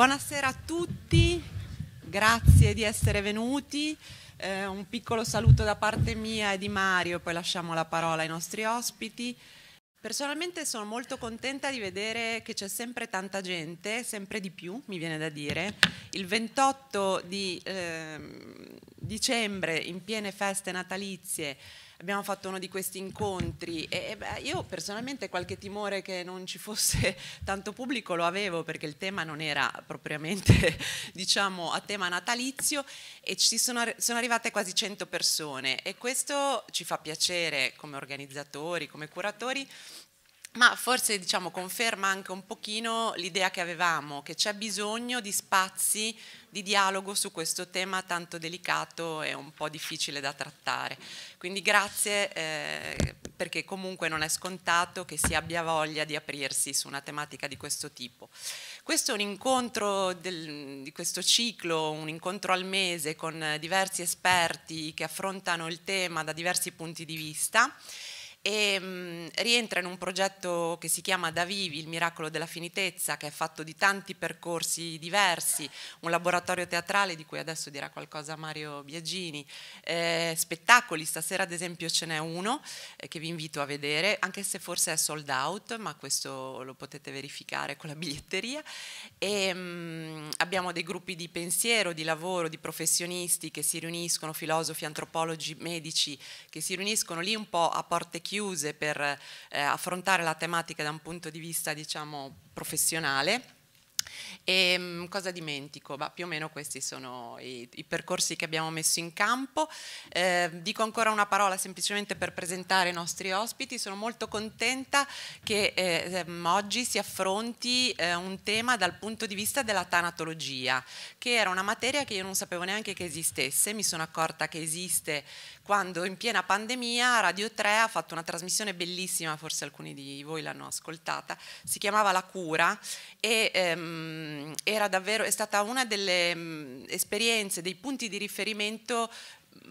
Buonasera a tutti, grazie di essere venuti. Eh, un piccolo saluto da parte mia e di Mario, poi lasciamo la parola ai nostri ospiti. Personalmente sono molto contenta di vedere che c'è sempre tanta gente, sempre di più mi viene da dire. Il 28 di eh, dicembre, in piene feste natalizie, abbiamo fatto uno di questi incontri e, e beh, io personalmente qualche timore che non ci fosse tanto pubblico lo avevo perché il tema non era propriamente diciamo a tema natalizio e ci sono, sono arrivate quasi 100 persone e questo ci fa piacere come organizzatori, come curatori ma forse diciamo, conferma anche un pochino l'idea che avevamo, che c'è bisogno di spazi di dialogo su questo tema tanto delicato e un po' difficile da trattare. Quindi grazie eh, perché comunque non è scontato che si abbia voglia di aprirsi su una tematica di questo tipo. Questo è un incontro del, di questo ciclo, un incontro al mese con diversi esperti che affrontano il tema da diversi punti di vista e mh, mm, rientra in un progetto che si chiama Da Vivi, il miracolo della finitezza, che è fatto di tanti percorsi diversi, un laboratorio teatrale di cui adesso dirà qualcosa Mario Biagini, eh, spettacoli, stasera ad esempio ce n'è uno eh, che vi invito a vedere, anche se forse è sold out, ma questo lo potete verificare con la biglietteria. E, mh, mm, abbiamo dei gruppi di pensiero, di lavoro, di professionisti che si riuniscono, filosofi, antropologi, medici, che si riuniscono lì un po' a porte chiuse chiuse per eh, affrontare la tematica da un punto di vista diciamo, professionale. E ehm, mh, cosa dimentico? Bah, più o meno questi sono i, i, percorsi che abbiamo messo in campo. Eh, dico ancora una parola semplicemente per presentare i nostri ospiti. Sono molto contenta che eh, ehm, oggi si affronti eh, un tema dal punto di vista della tanatologia, che era una materia che io non sapevo neanche che esistesse, mi sono accorta che esiste quando in piena pandemia Radio 3 ha fatto una trasmissione bellissima, forse alcuni di voi l'hanno ascoltata, si chiamava La Cura e ehm, era davvero, è stata una delle mh, mm, esperienze, dei punti di riferimento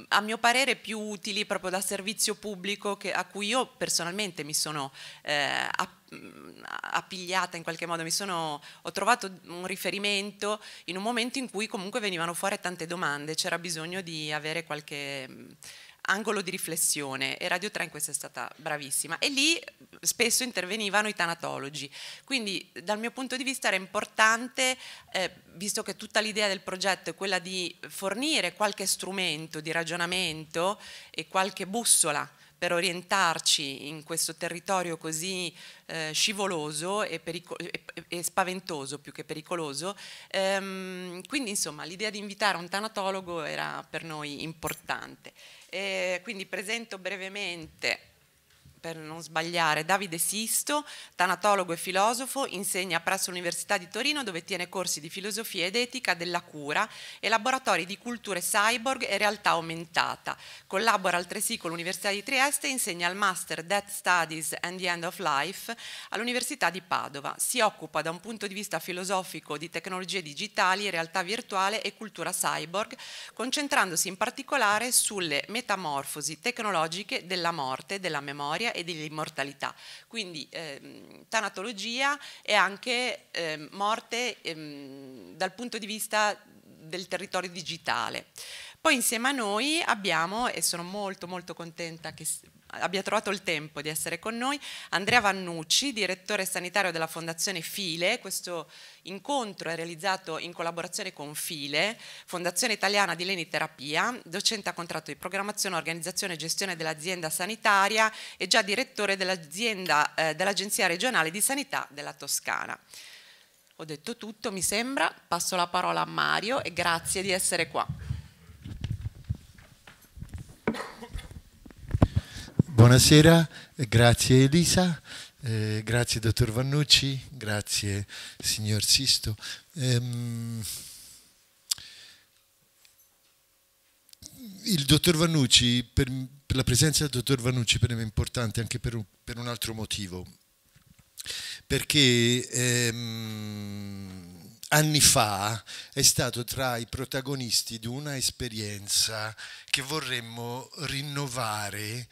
a mio parere più utili proprio da servizio pubblico che, a cui io personalmente mi sono eh, mm, appigliata in qualche modo, sono, ho trovato un riferimento in un momento in cui comunque venivano fuori tante domande, c'era bisogno di avere qualche mm, angolo di riflessione e Radio 3 in questo è stata bravissima e lì eh, spesso intervenivano i tanatologi, quindi dal mio punto di vista era importante, eh, visto che tutta l'idea del progetto è quella di fornire qualche strumento di ragionamento e qualche bussola per orientarci in questo territorio così eh, scivoloso e, e, e, spaventoso più che pericoloso. Ehm, quindi insomma l'idea di invitare un tanatologo era per noi importante. Eh, quindi presento brevemente per non sbagliare, Davide Sisto, tanatologo e filosofo, insegna presso l'Università di Torino dove tiene corsi di filosofia ed etica della cura e laboratori di culture cyborg e realtà aumentata. Collabora altresì con l'Università di Trieste e insegna il Master Death Studies and the End of Life all'Università di Padova. Si occupa da un punto di vista filosofico di tecnologie digitali, realtà virtuale e cultura cyborg, concentrandosi in particolare sulle metamorfosi tecnologiche della morte, della memoria storia e dell'immortalità. Quindi ehm, tanatologia è anche ehm, morte ehm, dal punto di vista del territorio digitale. Poi insieme a noi abbiamo, e sono molto molto contenta che abbia trovato il tempo di essere con noi, Andrea Vannucci, direttore sanitario della Fondazione File. Questo incontro è realizzato in collaborazione con File, Fondazione Italiana di Leniterapia, docente a contratto di programmazione, organizzazione e gestione dell'azienda sanitaria e già direttore eh, dell'agenzia eh, dell regionale di sanità della Toscana. Ho detto tutto, mi sembra. Passo la parola a Mario e grazie di essere qua. Buonasera, grazie Elisa, eh, grazie dottor Vannucci, grazie signor Sisto. Ehm, il dottor Vannucci, per, per, la presenza del dottor Vannucci per me è importante anche per un, per un altro motivo, perché ehm, anni fa è stato tra i protagonisti di una esperienza che vorremmo rinnovare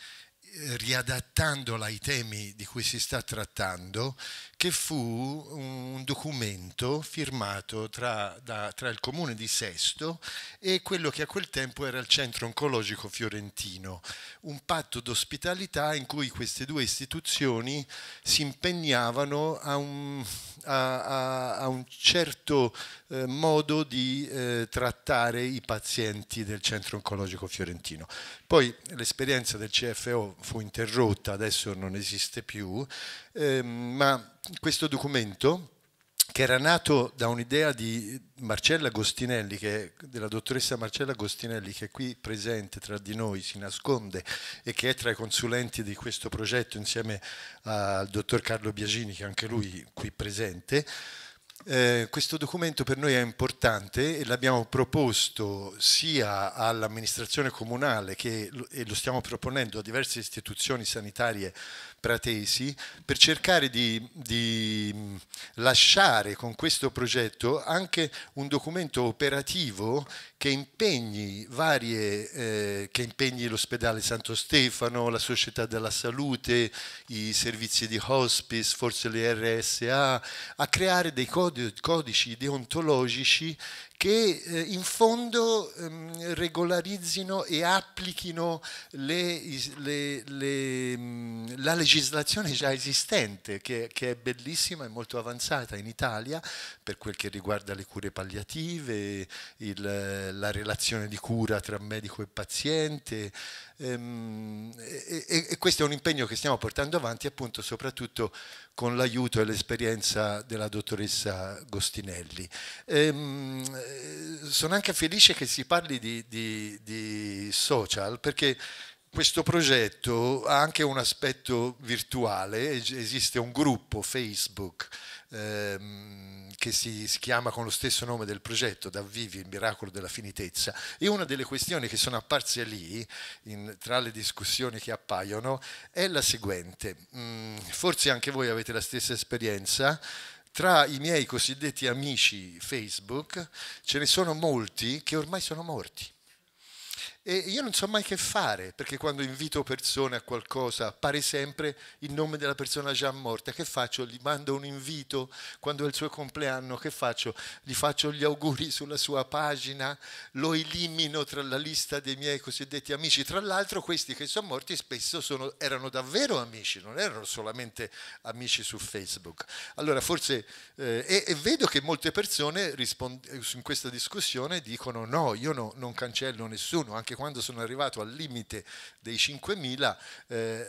riadattandola ai temi di cui si sta trattando che fu un documento firmato tra, da, tra, il comune di Sesto e quello che a quel tempo era il centro oncologico fiorentino, un patto d'ospitalità in cui queste due istituzioni si impegnavano a un, a, a, a un certo eh, modo di eh, trattare i pazienti del centro oncologico fiorentino. Poi l'esperienza del CFO fu interrotta, adesso non esiste più, eh, ma questo documento che era nato da un'idea di Marcella Agostinelli, che, della dottoressa Marcella Agostinelli, che è qui presente tra di noi, si nasconde e che è tra i consulenti di questo progetto insieme al dottor Carlo Biagini, che è anche lui qui presente, eh, questo documento per noi è importante e l'abbiamo proposto sia all'amministrazione comunale che e lo stiamo proponendo a diverse istituzioni sanitarie pratesi per cercare di, di mm, lasciare con questo progetto anche un documento operativo che impegni, varie, eh, che impegni l'ospedale Santo Stefano, la società della salute, i servizi di hospice, forse le RSA, a creare dei codici codici deontologici che eh, in fondo ehm, regolarizzino e applichino le, le, le, mm, la legislazione già esistente, che, che, è bellissima e molto avanzata in Italia per quel che riguarda le cure palliative, il, la relazione di cura tra medico e paziente. Ehm, e, questo è un impegno che stiamo portando avanti appunto soprattutto con l'aiuto e l'esperienza della dottoressa Gostinelli. Ehm, eh, sono anche felice che si parli di, di, di social perché questo progetto ha anche un aspetto virtuale, esiste un gruppo Facebook. Ehm, che si, chiama con lo stesso nome del progetto, Da Vivi, il miracolo della finitezza, e una delle questioni che sono apparse lì, in, tra le discussioni che appaiono, è la seguente. Mm, forse anche voi avete la stessa esperienza tra i miei cosiddetti amici Facebook ce ne sono molti che ormai sono morti. E io non so mai che fare, perché quando invito persone a qualcosa appare sempre il nome della persona già morta. Che faccio? Gli mando un invito quando è il suo compleanno? Che faccio? Gli faccio gli auguri sulla sua pagina? Lo elimino tra la lista dei miei cosiddetti amici? Tra l'altro questi che sono morti spesso sono, erano davvero amici, non erano solamente amici su Facebook. Allora forse, eh, e, e, vedo che molte persone in questa discussione dicono no, io no, non cancello nessuno, anche quando sono arrivato al limite dei 5.000 eh,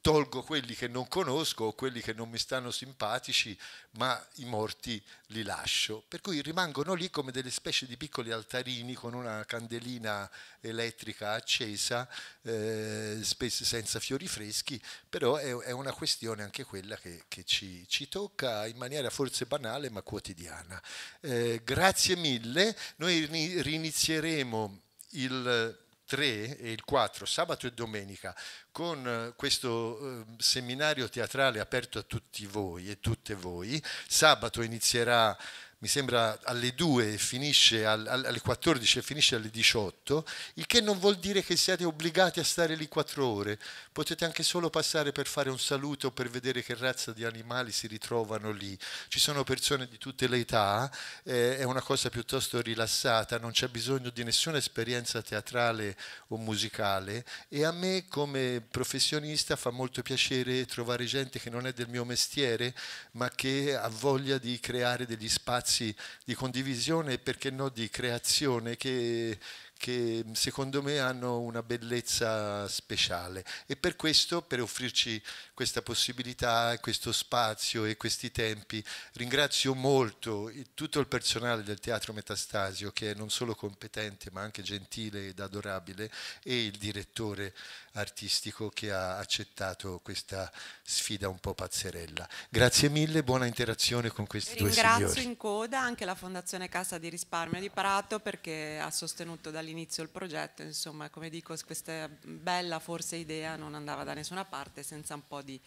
tolgo quelli che non conosco o quelli che non mi stanno simpatici, ma i morti li lascio. Per cui rimangono lì come delle specie di piccoli altarini con una candelina elettrica accesa, eh, spesso senza fiori freschi, però è, è una questione anche quella che, che ci, ci, tocca in maniera forse banale ma quotidiana. Eh, grazie mille, noi rinizieremo il 3 e il 4, sabato e domenica, con eh, questo eh, seminario teatrale aperto a tutti voi e tutte voi. Sabato inizierà mi sembra alle 2 finisce alle 14 e finisce alle 18, il che non vuol dire che siate obbligati a stare lì 4 ore, potete anche solo passare per fare un saluto, per vedere che razza di animali si ritrovano lì, ci sono persone di tutte le età, eh, è una cosa piuttosto rilassata, non c'è bisogno di nessuna esperienza teatrale o musicale e a me come professionista fa molto piacere trovare gente che non è del mio mestiere ma che ha voglia di creare degli spazi spazi di condivisione e perché no di creazione che che secondo me hanno una bellezza speciale e per questo, per offrirci questa possibilità, questo spazio e questi tempi, ringrazio molto tutto il personale del Teatro Metastasio che è non solo competente ma anche gentile ed adorabile e il direttore artistico che ha accettato questa sfida un po' pazzerella. Grazie mille, buona interazione con questi Ringrazio due signori. Ringrazio in coda anche la Fondazione Cassa di Risparmio di Prato perché ha sostenuto dall'inizio all'inizio il progetto, insomma, come dico, questa bella forse idea non andava da nessuna parte senza un po' di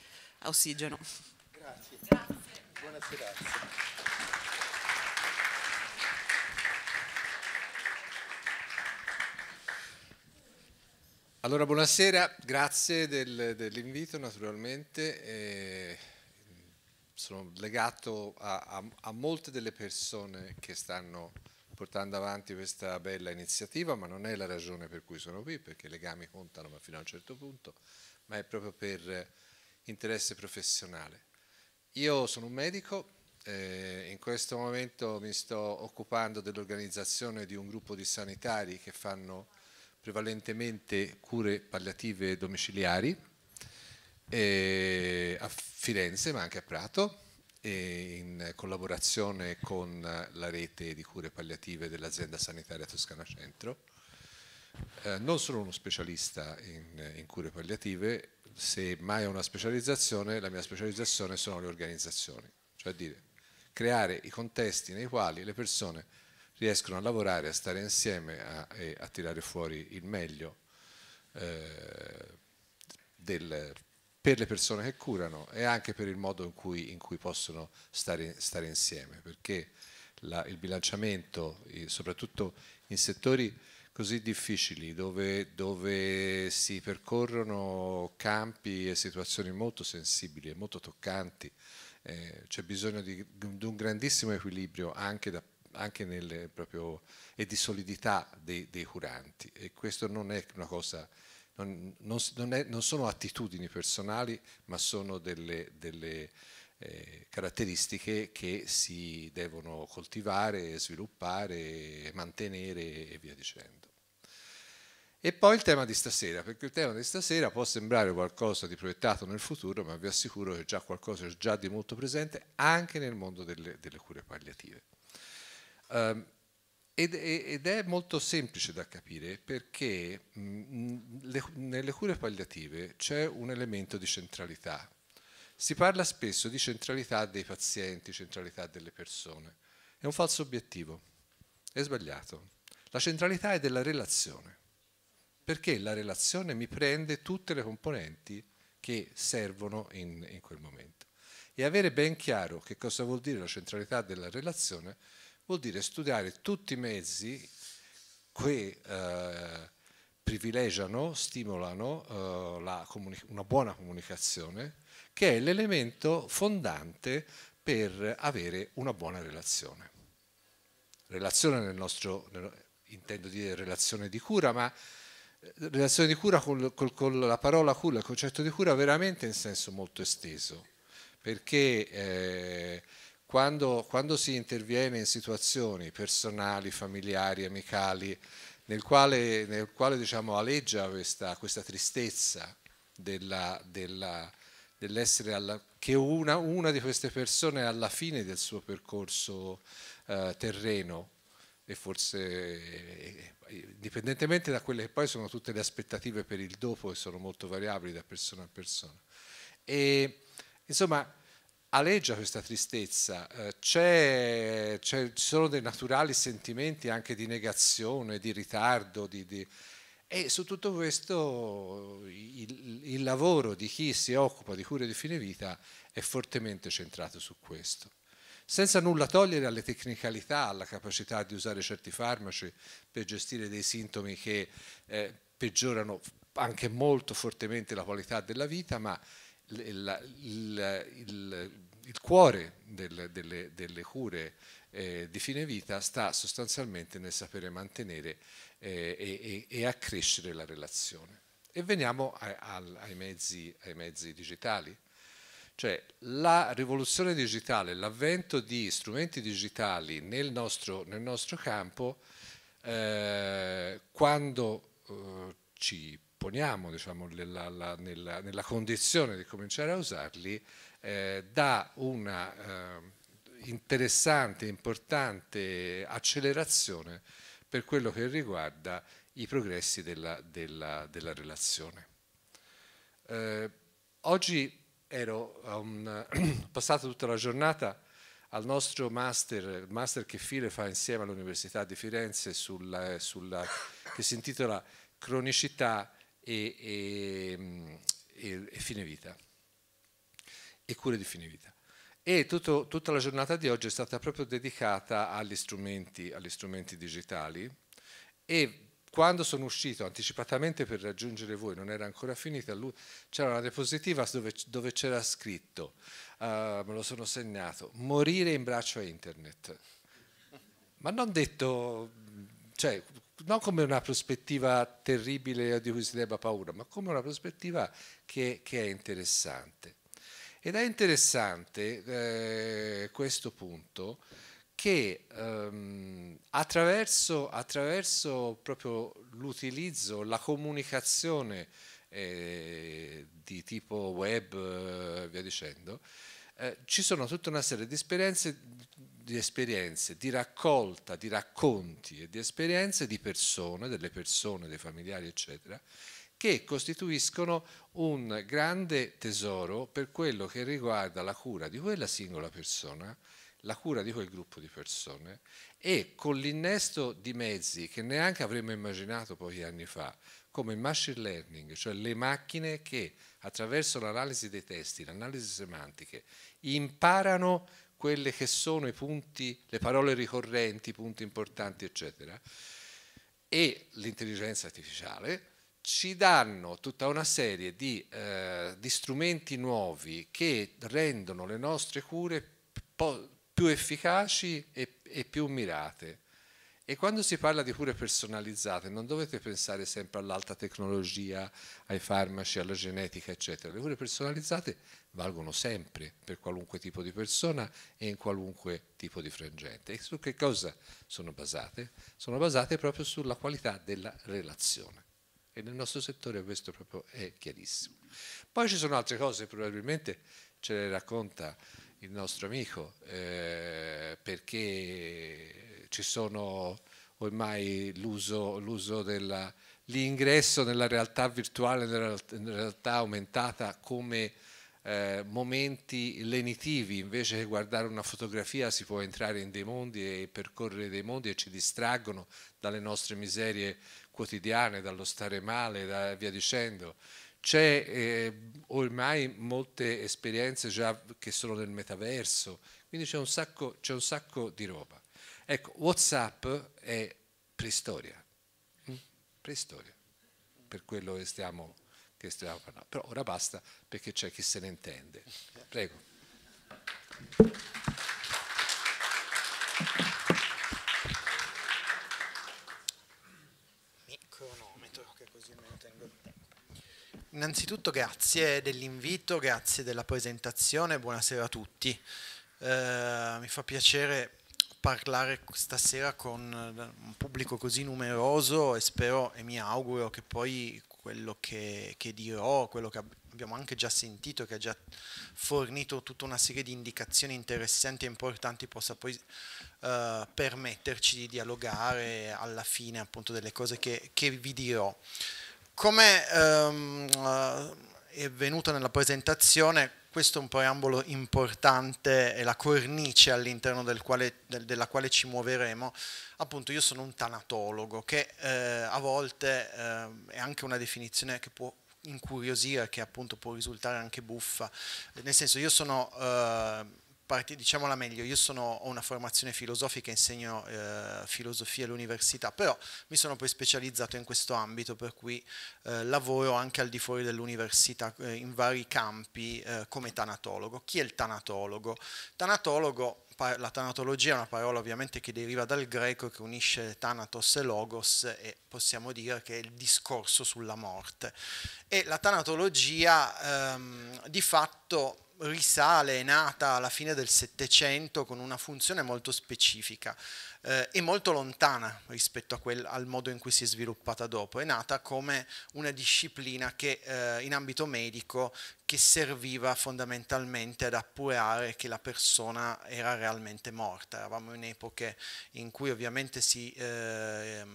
ossigeno. Grazie. Grazie. Buona serata. Allora, buonasera, grazie del, dell'invito naturalmente. Eh, sono legato a, a, a molte delle persone che stanno portando avanti questa bella iniziativa, ma non è la ragione per cui sono qui, perché i legami contano ma fino a un certo punto, ma è proprio per eh, interesse professionale. Io sono un medico, eh, in questo momento mi sto occupando dell'organizzazione di un gruppo di sanitari che fanno prevalentemente cure palliative domiciliari eh, a Firenze ma anche a Prato in collaborazione con la rete di cure palliative dell'azienda sanitaria Toscana Centro. Eh, non sono uno specialista in, in cure palliative, se mai ho una specializzazione, la mia specializzazione sono le organizzazioni, cioè dire creare i contesti nei quali le persone riescono a lavorare, a stare insieme a, e a tirare fuori il meglio eh, del per le persone che curano e anche per il modo in cui, in cui possono stare, stare, insieme, perché la, il bilanciamento, eh, soprattutto in settori così difficili dove, dove, si percorrono campi e situazioni molto sensibili e molto toccanti, eh, c'è bisogno di, di, un grandissimo equilibrio anche, da, anche nelle, proprio, e di solidità dei, dei curanti e questo non è una cosa non, non, non, è, non sono attitudini personali, ma sono delle, delle eh, caratteristiche che si devono coltivare, sviluppare, mantenere e via dicendo. E poi il tema di stasera, perché il tema di stasera può sembrare qualcosa di proiettato nel futuro, ma vi assicuro che è già qualcosa già di molto presente anche nel mondo delle, delle cure palliative. Um, ed, ed, è molto semplice da capire perché mh, mm, mm, le, nelle cure palliative c'è un elemento di centralità. Si parla spesso di centralità dei pazienti, centralità delle persone. È un falso obiettivo, è sbagliato. La centralità è della relazione, perché la relazione mi prende tutte le componenti che servono in, in quel momento. E avere ben chiaro che cosa vuol dire la centralità della relazione vuol dire studiare tutti i mezzi che eh, privilegiano, stimolano eh, una buona comunicazione, che è l'elemento fondante per avere una buona relazione. Relazione nel nostro, nel, intendo dire relazione di cura, ma eh, relazione di cura con, con, con la parola cura, il concetto di cura veramente in senso molto esteso, perché eh, quando, quando, si interviene in situazioni personali, familiari, amicali, nel quale, nel quale diciamo, aleggia questa, questa tristezza dell'essere dell che una, una, di queste persone è alla fine del suo percorso eh, terreno e forse eh, indipendentemente da quelle che poi sono tutte le aspettative per il dopo che sono molto variabili da persona a persona. E, insomma, aleggia questa tristezza, eh, c'è, ci sono dei naturali sentimenti anche di negazione, di ritardo, di, di, e su tutto questo il, il lavoro di chi si occupa di cure di fine vita è fortemente centrato su questo senza nulla togliere alle tecnicalità, alla capacità di usare certi farmaci per gestire dei sintomi che eh, peggiorano anche molto fortemente la qualità della vita, ma la, la, il, il, cuore del, delle, delle, cure eh, di fine vita sta sostanzialmente nel sapere mantenere eh, e, e, accrescere la relazione. E veniamo a, a, ai, mezzi, ai mezzi digitali. Cioè la rivoluzione digitale, l'avvento di strumenti digitali nel nostro, nel nostro campo, eh, quando eh, ci poniamo diciamo, nella, nella, nella, condizione di cominciare a usarli eh, dà una eh, interessante, importante accelerazione per quello che riguarda i progressi della, della, della relazione. Eh, oggi ero un, passato tutta la giornata al nostro master, il master che File fa insieme all'Università di Firenze sulla, sulla, che si intitola Cronicità e, e, e, e fine vita, e cure di fine vita. E tutto, tutta la giornata di oggi è stata proprio dedicata agli strumenti, agli strumenti digitali e quando sono uscito anticipatamente per raggiungere voi, non era ancora finita, lui, c'era una diapositiva dove, dove c'era scritto, uh, me lo sono segnato, morire in braccio a internet. Ma non detto, cioè non come una prospettiva terribile di cui si debba paura, ma come una prospettiva che, che è interessante. Ed è interessante eh, questo punto che ehm, attraverso, attraverso proprio l'utilizzo, la comunicazione eh, di tipo web, eh, via dicendo, eh, ci sono tutta una serie di esperienze di esperienze, di raccolta di racconti e di esperienze di persone, delle persone, dei familiari, eccetera, che costituiscono un grande tesoro per quello che riguarda la cura di quella singola persona, la cura di quel gruppo di persone e con l'innesto di mezzi che neanche avremmo immaginato pochi anni fa, come il machine learning, cioè le macchine che attraverso l'analisi dei testi, l'analisi semantiche, imparano quelle che sono i punti, le parole ricorrenti, i punti importanti, eccetera, e l'intelligenza artificiale ci danno tutta una serie di, eh, di strumenti nuovi che rendono le nostre cure più efficaci e, e più mirate. E quando si parla di cure personalizzate non dovete pensare sempre all'alta tecnologia, ai farmaci, alla genetica, eccetera. Le cure personalizzate valgono sempre per qualunque tipo di persona e in qualunque tipo di frangente. E su che cosa sono basate? Sono basate proprio sulla qualità della relazione. E nel nostro settore questo proprio è chiarissimo. Poi ci sono altre cose, probabilmente ce le racconta il nostro amico, eh, perché ci sono ormai l'uso, dell'ingresso nella realtà virtuale, nella realtà aumentata come eh, momenti lenitivi, invece che guardare una fotografia si può entrare in dei mondi e percorrere dei mondi e ci distraggono dalle nostre miserie quotidiane, dallo stare male, da, via dicendo. C'è eh, ormai molte esperienze già che sono nel metaverso, quindi c'è un, un sacco di roba. Ecco, Whatsapp è preistoria, mm? preistoria, per quello che stiamo, che stiamo parlando. Però ora basta perché c'è chi se ne intende. Prego. Innanzitutto grazie dell'invito, grazie della presentazione, buonasera a tutti. Eh, mi fa piacere parlare stasera con eh, un pubblico così numeroso e spero e mi auguro che poi quello che, che dirò, quello che abbiamo anche già sentito, che ha già fornito tutta una serie di indicazioni interessanti e importanti, possa poi eh, permetterci di dialogare alla fine appunto delle cose che, che vi dirò. Come ehm, eh, è venuto nella presentazione, questo è un preambolo importante, è la cornice all'interno del del, della quale ci muoveremo. Appunto io sono un tanatologo che eh, a volte eh, è anche una definizione che può incuriosire, che appunto può risultare anche buffa. Nel senso io sono... Eh, parti, diciamola meglio, io sono, ho una formazione filosofica, insegno eh, filosofia all'università, però mi sono poi specializzato in questo ambito, per cui eh, lavoro anche al di fuori dell'università eh, in vari campi eh, come tanatologo. Chi è il tanatologo? Tanatologo la tanatologia è una parola ovviamente che deriva dal greco che unisce Thanatos e Logos e possiamo dire che è il discorso sulla morte. E la tanatologia ehm, di fatto risale, è nata alla fine del Settecento con una funzione molto specifica eh, e molto lontana rispetto quel, al modo in cui si è sviluppata dopo. È nata come una disciplina che eh, in ambito medico che serviva fondamentalmente ad appurare che la persona era realmente morta. Eravamo in epoche in cui ovviamente si, eh,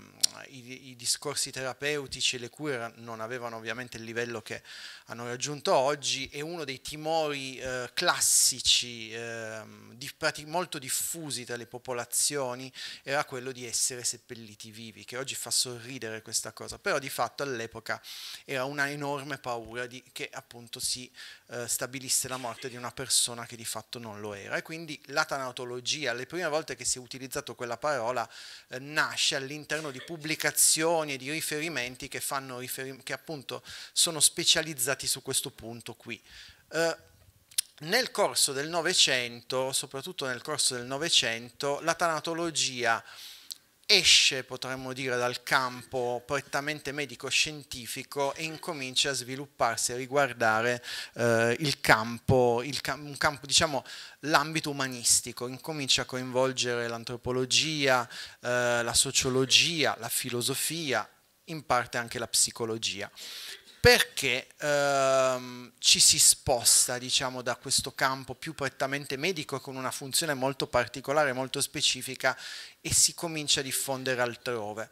i, i, discorsi terapeutici e le cure non avevano ovviamente il livello che hanno raggiunto oggi e uno dei timori eh, classici eh, di, molto diffusi tra le popolazioni era quello di essere seppelliti vivi, che oggi fa sorridere questa cosa, però di fatto all'epoca era una enorme paura di, che appunto si eh, stabilisse la morte di una persona che di fatto non lo era. E quindi la tanatologia, le prime volte che si è utilizzato quella parola, eh, nasce all'interno di pubblicazioni e di riferimenti che, riferim che, appunto sono specializzati su questo punto qui. Eh, nel corso del Novecento, soprattutto nel corso del Novecento, la tanatologia esce, potremmo dire, dal campo prettamente medico-scientifico e incomincia a svilupparsi, a riguardare eh, il campo, il cam campo diciamo, l'ambito umanistico, incomincia a coinvolgere l'antropologia, eh, la sociologia, la filosofia, in parte anche la psicologia perché ehm, ci si sposta diciamo, da questo campo più prettamente medico con una funzione molto particolare, molto specifica e si comincia a diffondere altrove.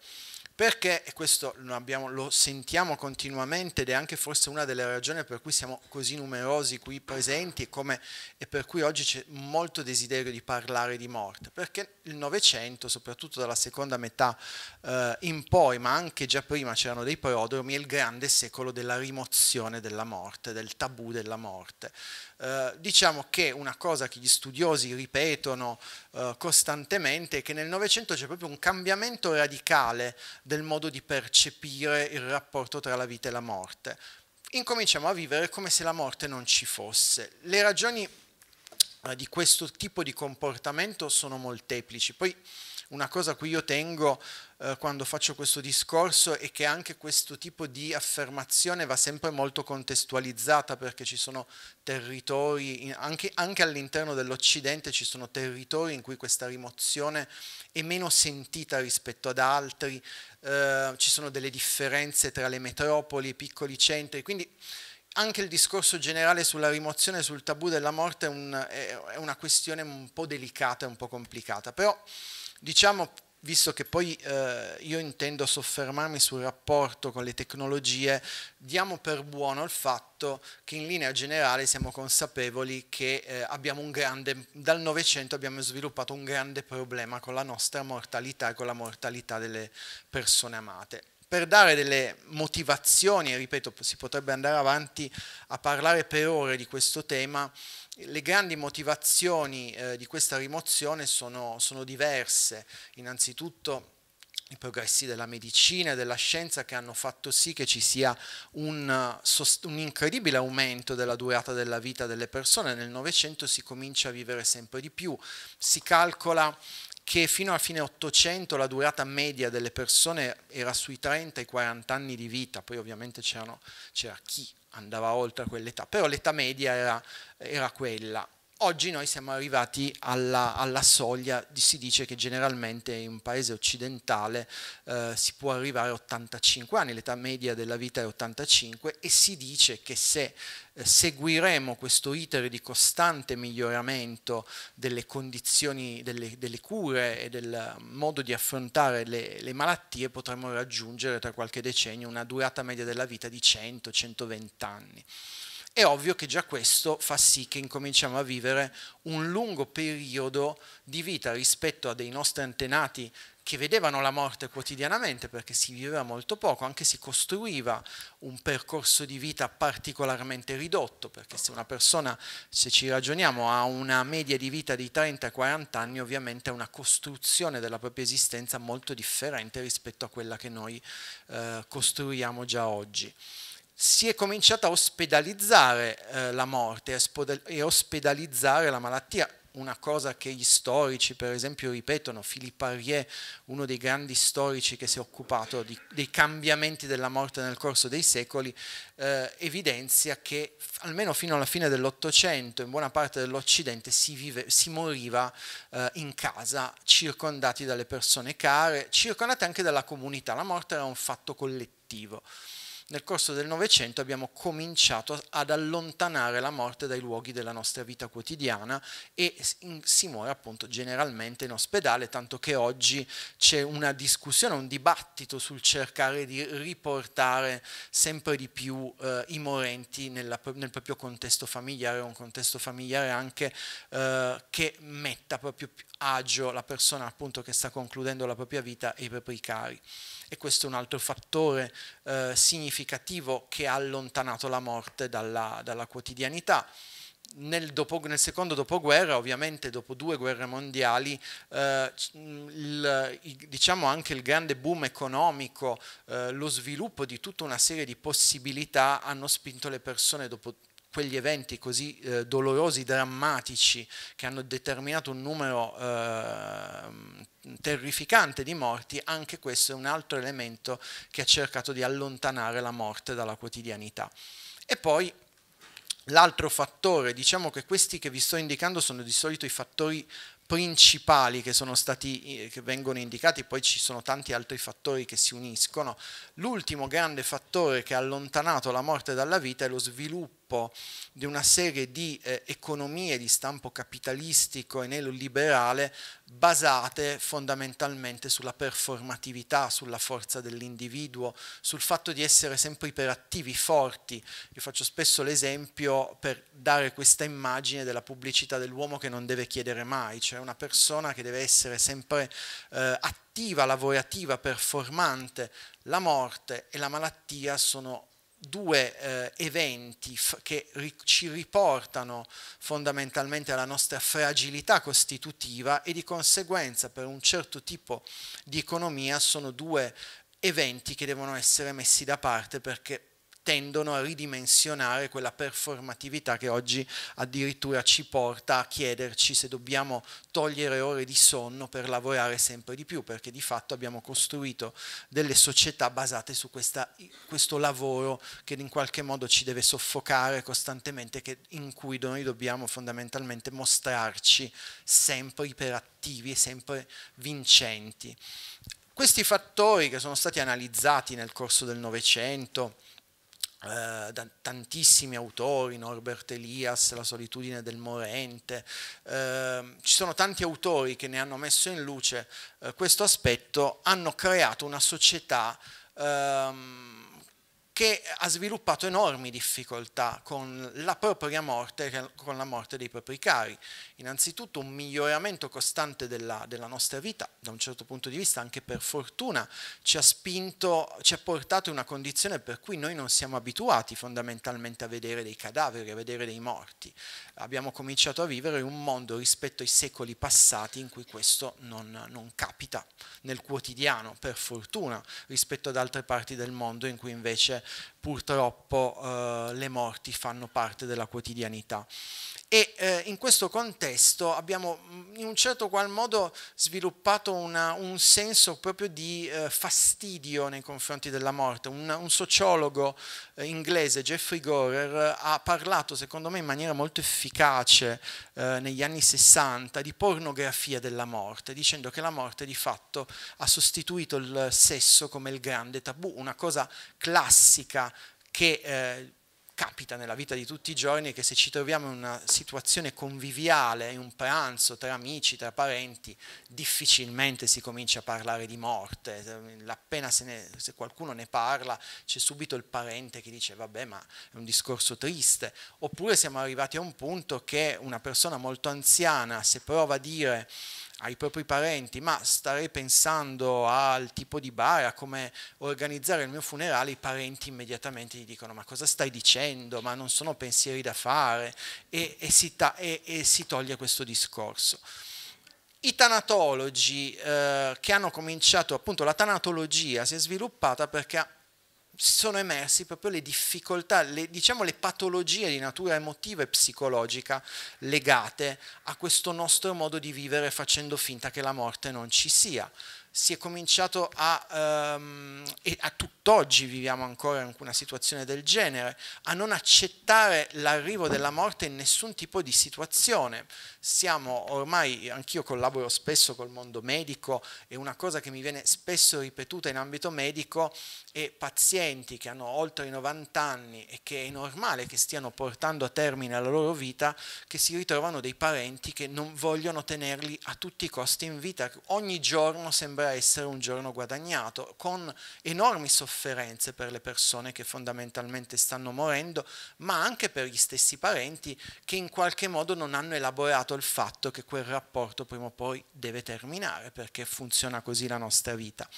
Perché, e questo lo, abbiamo, lo sentiamo continuamente ed è anche forse una delle ragioni per cui siamo così numerosi qui presenti e, come, e per cui oggi c'è molto desiderio di parlare di morte, perché il Novecento, soprattutto dalla seconda metà eh, in poi, ma anche già prima c'erano dei prodromi, è il grande secolo della rimozione della morte, del tabù della morte. Eh, diciamo che una cosa che gli studiosi ripetono eh, costantemente è che nel Novecento c'è proprio un cambiamento radicale del modo di percepire il rapporto tra la vita e la morte. Incominciamo a vivere come se la morte non ci fosse. Le ragioni eh, di questo tipo di comportamento sono molteplici. Poi una cosa a cui io tengo eh, quando faccio questo discorso è che anche questo tipo di affermazione va sempre molto contestualizzata perché ci sono territori, anche, anche all'interno dell'Occidente ci sono territori in cui questa rimozione è meno sentita rispetto ad altri, eh, ci sono delle differenze tra le metropoli, i piccoli centri, quindi anche il discorso generale sulla rimozione, sul tabù della morte è, un, è, una questione un po' delicata, un po' complicata, però diciamo visto che poi eh, io intendo soffermarmi sul rapporto con le tecnologie, diamo per buono il fatto che in linea generale siamo consapevoli che eh, abbiamo un grande, dal Novecento abbiamo sviluppato un grande problema con la nostra mortalità e con la mortalità delle persone amate. Per dare delle motivazioni, ripeto, si potrebbe andare avanti a parlare per ore di questo tema, le grandi motivazioni eh, di questa rimozione sono, sono diverse. Innanzitutto i progressi della medicina e della scienza che hanno fatto sì che ci sia un, un incredibile aumento della durata della vita delle persone. Nel Novecento si comincia a vivere sempre di più. Si calcola che fino alla fine 800 la durata media delle persone era sui 30 e 40 anni di vita, poi ovviamente c'era chi andava oltre quell'età, però l'età media era, era quella. Oggi noi siamo arrivati alla, alla soglia, si dice che generalmente in un paese occidentale eh, si può arrivare a 85 anni, l'età media della vita è 85 e si dice che se eh, seguiremo questo iter di costante miglioramento delle condizioni, delle, delle cure e del modo di affrontare le, le malattie potremo raggiungere tra qualche decennio una durata media della vita di 100-120 anni è ovvio che già questo fa sì che incominciamo a vivere un lungo periodo di vita rispetto a dei nostri antenati che vedevano la morte quotidianamente perché si viveva molto poco, anche si costruiva un percorso di vita particolarmente ridotto, perché se una persona, se ci ragioniamo, ha una media di vita di 30-40 anni, ovviamente ha una costruzione della propria esistenza molto differente rispetto a quella che noi eh, costruiamo già oggi si è cominciata a ospedalizzare eh, la morte e ospedalizzare la malattia, una cosa che gli storici, per esempio, ripetono, Philippe Arié, uno dei grandi storici che si è occupato di, dei cambiamenti della morte nel corso dei secoli, eh, evidenzia che almeno fino alla fine dell'Ottocento in buona parte dell'Occidente si, si, moriva eh, in casa, circondati dalle persone care, circondati anche dalla comunità. La morte era un fatto collettivo nel corso del Novecento abbiamo cominciato ad allontanare la morte dai luoghi della nostra vita quotidiana e si muore appunto generalmente in ospedale, tanto che oggi c'è una discussione, un dibattito sul cercare di riportare sempre di più eh, i morenti nella, nel proprio contesto familiare, un contesto familiare anche eh, che metta proprio agio la persona appunto che sta concludendo la propria vita e i propri cari e questo è un altro fattore eh, significativo che ha allontanato la morte dalla, dalla quotidianità. Nel, dopo, nel, secondo dopoguerra, ovviamente dopo due guerre mondiali, eh, il, diciamo anche il grande boom economico, eh, lo sviluppo di tutta una serie di possibilità hanno spinto le persone dopo quegli eventi così eh, dolorosi, drammatici, che hanno determinato un numero eh, terrificante di morti, anche questo è un altro elemento che ha cercato di allontanare la morte dalla quotidianità. E poi l'altro fattore, diciamo che questi che vi sto indicando sono di solito i fattori principali che sono stati eh, che vengono indicati, poi ci sono tanti altri fattori che si uniscono. L'ultimo grande fattore che ha allontanato la morte dalla vita è lo sviluppo sviluppo di una serie di eh, economie di stampo capitalistico e neoliberale basate fondamentalmente sulla performatività, sulla forza dell'individuo, sul fatto di essere sempre iperattivi, forti. Io faccio spesso l'esempio per dare questa immagine della pubblicità dell'uomo che non deve chiedere mai, cioè una persona che deve essere sempre eh, attiva, lavorativa, performante. La morte e la malattia sono due eh, eventi che ri ci riportano fondamentalmente alla nostra fragilità costitutiva e di conseguenza per un certo tipo di economia sono due eventi che devono essere messi da parte perché tendono a ridimensionare quella performatività che oggi addirittura ci porta a chiederci se dobbiamo togliere ore di sonno per lavorare sempre di più, perché di fatto abbiamo costruito delle società basate su questa, questo lavoro che in qualche modo ci deve soffocare costantemente, che, in cui noi dobbiamo fondamentalmente mostrarci sempre iperattivi e sempre vincenti. Questi fattori che sono stati analizzati nel corso del Novecento, eh, da tantissimi autori, Norbert Elias, La solitudine del morente, eh, ci sono tanti autori che ne hanno messo in luce eh, questo aspetto, hanno creato una società ehm, che ha sviluppato enormi difficoltà con la propria morte e con la morte dei propri cari innanzitutto un miglioramento costante della, della, nostra vita, da un certo punto di vista anche per fortuna, ci ha spinto, ci ha portato in una condizione per cui noi non siamo abituati fondamentalmente a vedere dei cadaveri, a vedere dei morti. Abbiamo cominciato a vivere in un mondo rispetto ai secoli passati in cui questo non, non capita nel quotidiano, per fortuna, rispetto ad altre parti del mondo in cui invece purtroppo eh, le morti fanno parte della quotidianità e eh, in questo contesto abbiamo mm, in un certo qual modo sviluppato una, un senso proprio di eh, fastidio nei confronti della morte. Un, un sociologo eh, inglese, Jeffrey Gorer, ha parlato secondo me in maniera molto efficace eh, negli anni 60 di pornografia della morte, dicendo che la morte di fatto ha sostituito il sesso come il grande tabù, una cosa classica che eh, capita nella vita di tutti i giorni che se ci troviamo in una situazione conviviale, in un pranzo tra amici, tra parenti, difficilmente si comincia a parlare di morte. Appena se, ne, se qualcuno ne parla c'è subito il parente che dice vabbè ma è un discorso triste. Oppure siamo arrivati a un punto che una persona molto anziana se prova a dire ai propri parenti, ma starei pensando al tipo di bar, a come organizzare il mio funerale, i parenti immediatamente gli dicono ma cosa stai dicendo, ma non sono pensieri da fare e, e, si, ta- e, e si, toglie questo discorso. I tanatologi eh, che hanno cominciato, appunto la tanatologia si è sviluppata perché sono emersi proprio le difficoltà, le, diciamo le patologie di natura emotiva e psicologica legate a questo nostro modo di vivere facendo finta che la morte non ci sia si è cominciato a, um, e a tutt'oggi viviamo ancora in una situazione del genere, a non accettare l'arrivo della morte in nessun tipo di situazione. Siamo ormai, anch'io collaboro spesso col mondo medico e una cosa che mi viene spesso ripetuta in ambito medico è pazienti che hanno oltre i 90 anni e che è normale che stiano portando a termine la loro vita, che si ritrovano dei parenti che non vogliono tenerli a tutti i costi in vita, ogni giorno sembra sembra essere un giorno guadagnato, con enormi sofferenze per le persone che fondamentalmente stanno morendo, ma anche per gli stessi parenti che in qualche modo non hanno elaborato il fatto che quel rapporto prima o poi deve terminare, perché funziona così la nostra vita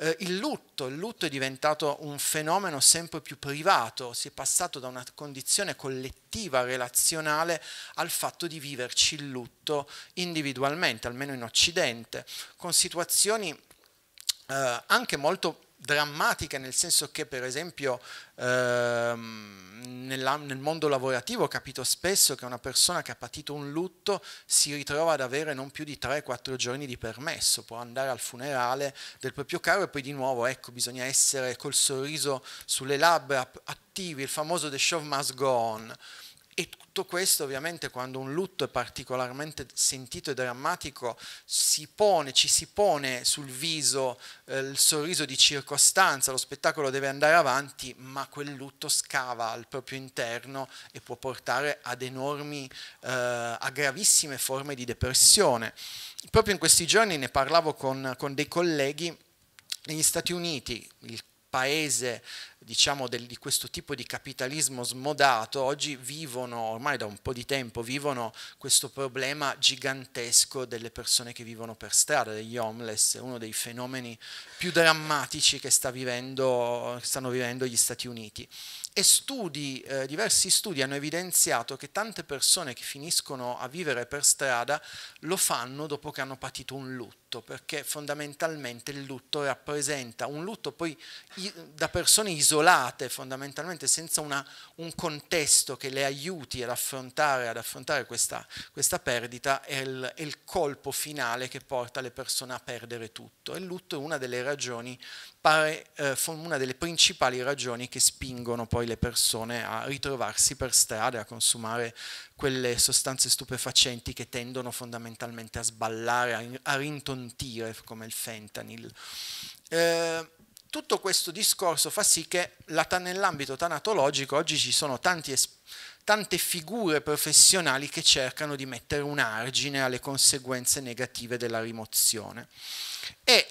eh, il lutto, il lutto è diventato un fenomeno sempre più privato, si è passato da una condizione collettiva, relazionale, al fatto di viverci il lutto individualmente, almeno in Occidente, con situazioni eh, anche molto drammatica nel senso che per esempio ehm, nella, nel mondo lavorativo ho capito spesso che una persona che ha patito un lutto si ritrova ad avere non più di 3-4 giorni di permesso, può andare al funerale del proprio caro e poi di nuovo ecco bisogna essere col sorriso sulle labbra attivi, il famoso The Show Must Go On. E tutto questo ovviamente quando un lutto è particolarmente sentito e drammatico si pone, ci si pone sul viso eh, il sorriso di circostanza, lo spettacolo deve andare avanti, ma quel lutto scava al proprio interno e può portare ad enormi, eh, a gravissime forme di depressione. Proprio in questi giorni ne parlavo con, con dei colleghi negli Stati Uniti, il paese diciamo, del, di questo tipo di capitalismo smodato oggi vivono, ormai da un po' di tempo, vivono questo problema gigantesco delle persone che vivono per strada, degli homeless, uno dei fenomeni più drammatici che sta vivendo, stanno vivendo gli Stati Uniti. E studi, eh, diversi studi hanno evidenziato che tante persone che finiscono a vivere per strada lo fanno dopo che hanno patito un lutto, perché fondamentalmente il lutto rappresenta un lutto poi da persone isolate, isolate fondamentalmente, senza una, un contesto che le aiuti ad affrontare, ad affrontare questa, questa, perdita, è il, è il colpo finale che porta le persone a perdere tutto. E il lutto è una delle ragioni pare eh, una delle principali ragioni che spingono poi le persone a ritrovarsi per strada, a consumare quelle sostanze stupefacenti che tendono fondamentalmente a sballare, a, a rintontire, come il fentanyl. Eh, tutto questo discorso fa sì che la, nell'ambito tanatologico oggi ci sono tanti, tante figure professionali che cercano di mettere un argine alle conseguenze negative della rimozione. E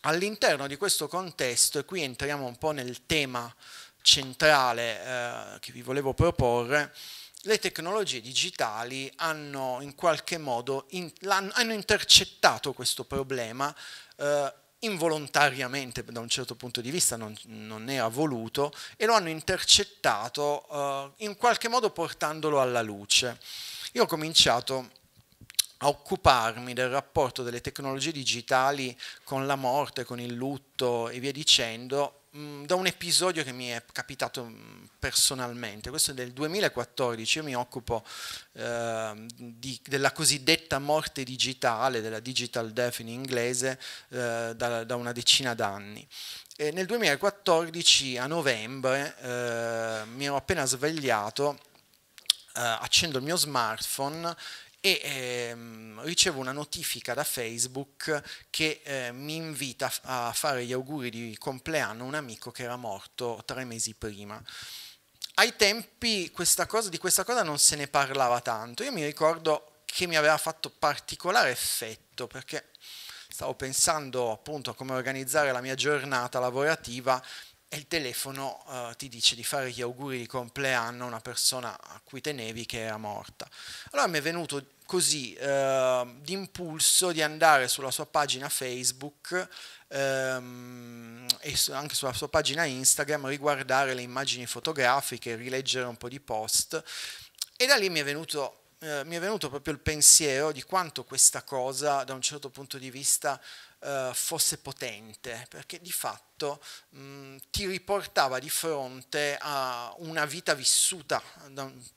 all'interno di questo contesto, e qui entriamo un po' nel tema centrale eh, che vi volevo proporre, le tecnologie digitali hanno in qualche modo in, hanno intercettato questo problema eh, involontariamente da un certo punto di vista, non, non era voluto, e lo hanno intercettato eh, in qualche modo portandolo alla luce. Io ho cominciato a occuparmi del rapporto delle tecnologie digitali con la morte, con il lutto e via dicendo, Mm, da un episodio che mi è capitato mm, personalmente, questo è del 2014, io mi occupo eh, di, della cosiddetta morte digitale, della digital death in inglese, eh, da, da, una decina d'anni. E nel 2014, a novembre, eh, mi ero appena svegliato, eh, accendo il mio smartphone e ehm, ricevo una notifica da Facebook che eh, mi invita a fare gli auguri di compleanno a un amico che era morto tre mesi prima. Ai tempi questa cosa, di questa cosa non se ne parlava tanto, io mi ricordo che mi aveva fatto particolare effetto perché stavo pensando appunto a come organizzare la mia giornata lavorativa e il telefono uh, ti dice di fare gli auguri di compleanno a una persona a cui tenevi che era morta. Allora mi è venuto così uh, d'impulso di andare sulla sua pagina Facebook um, e su, anche sulla sua pagina Instagram, riguardare le immagini fotografiche, rileggere un po' di post e da lì mi è venuto, uh, mi è venuto proprio il pensiero di quanto questa cosa da un certo punto di vista eh, fosse potente, perché di fatto mh, mm, ti riportava di fronte a una vita vissuta,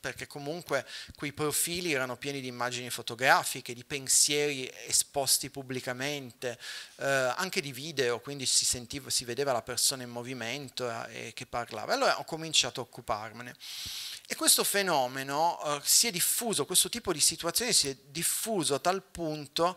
perché comunque quei profili erano pieni di immagini fotografiche, di pensieri esposti pubblicamente, eh, anche di video, quindi si, sentiva, si vedeva la persona in movimento eh, e che parlava. Allora ho cominciato a occuparmene. E questo fenomeno eh, si è diffuso, questo tipo di situazione si è diffuso a tal punto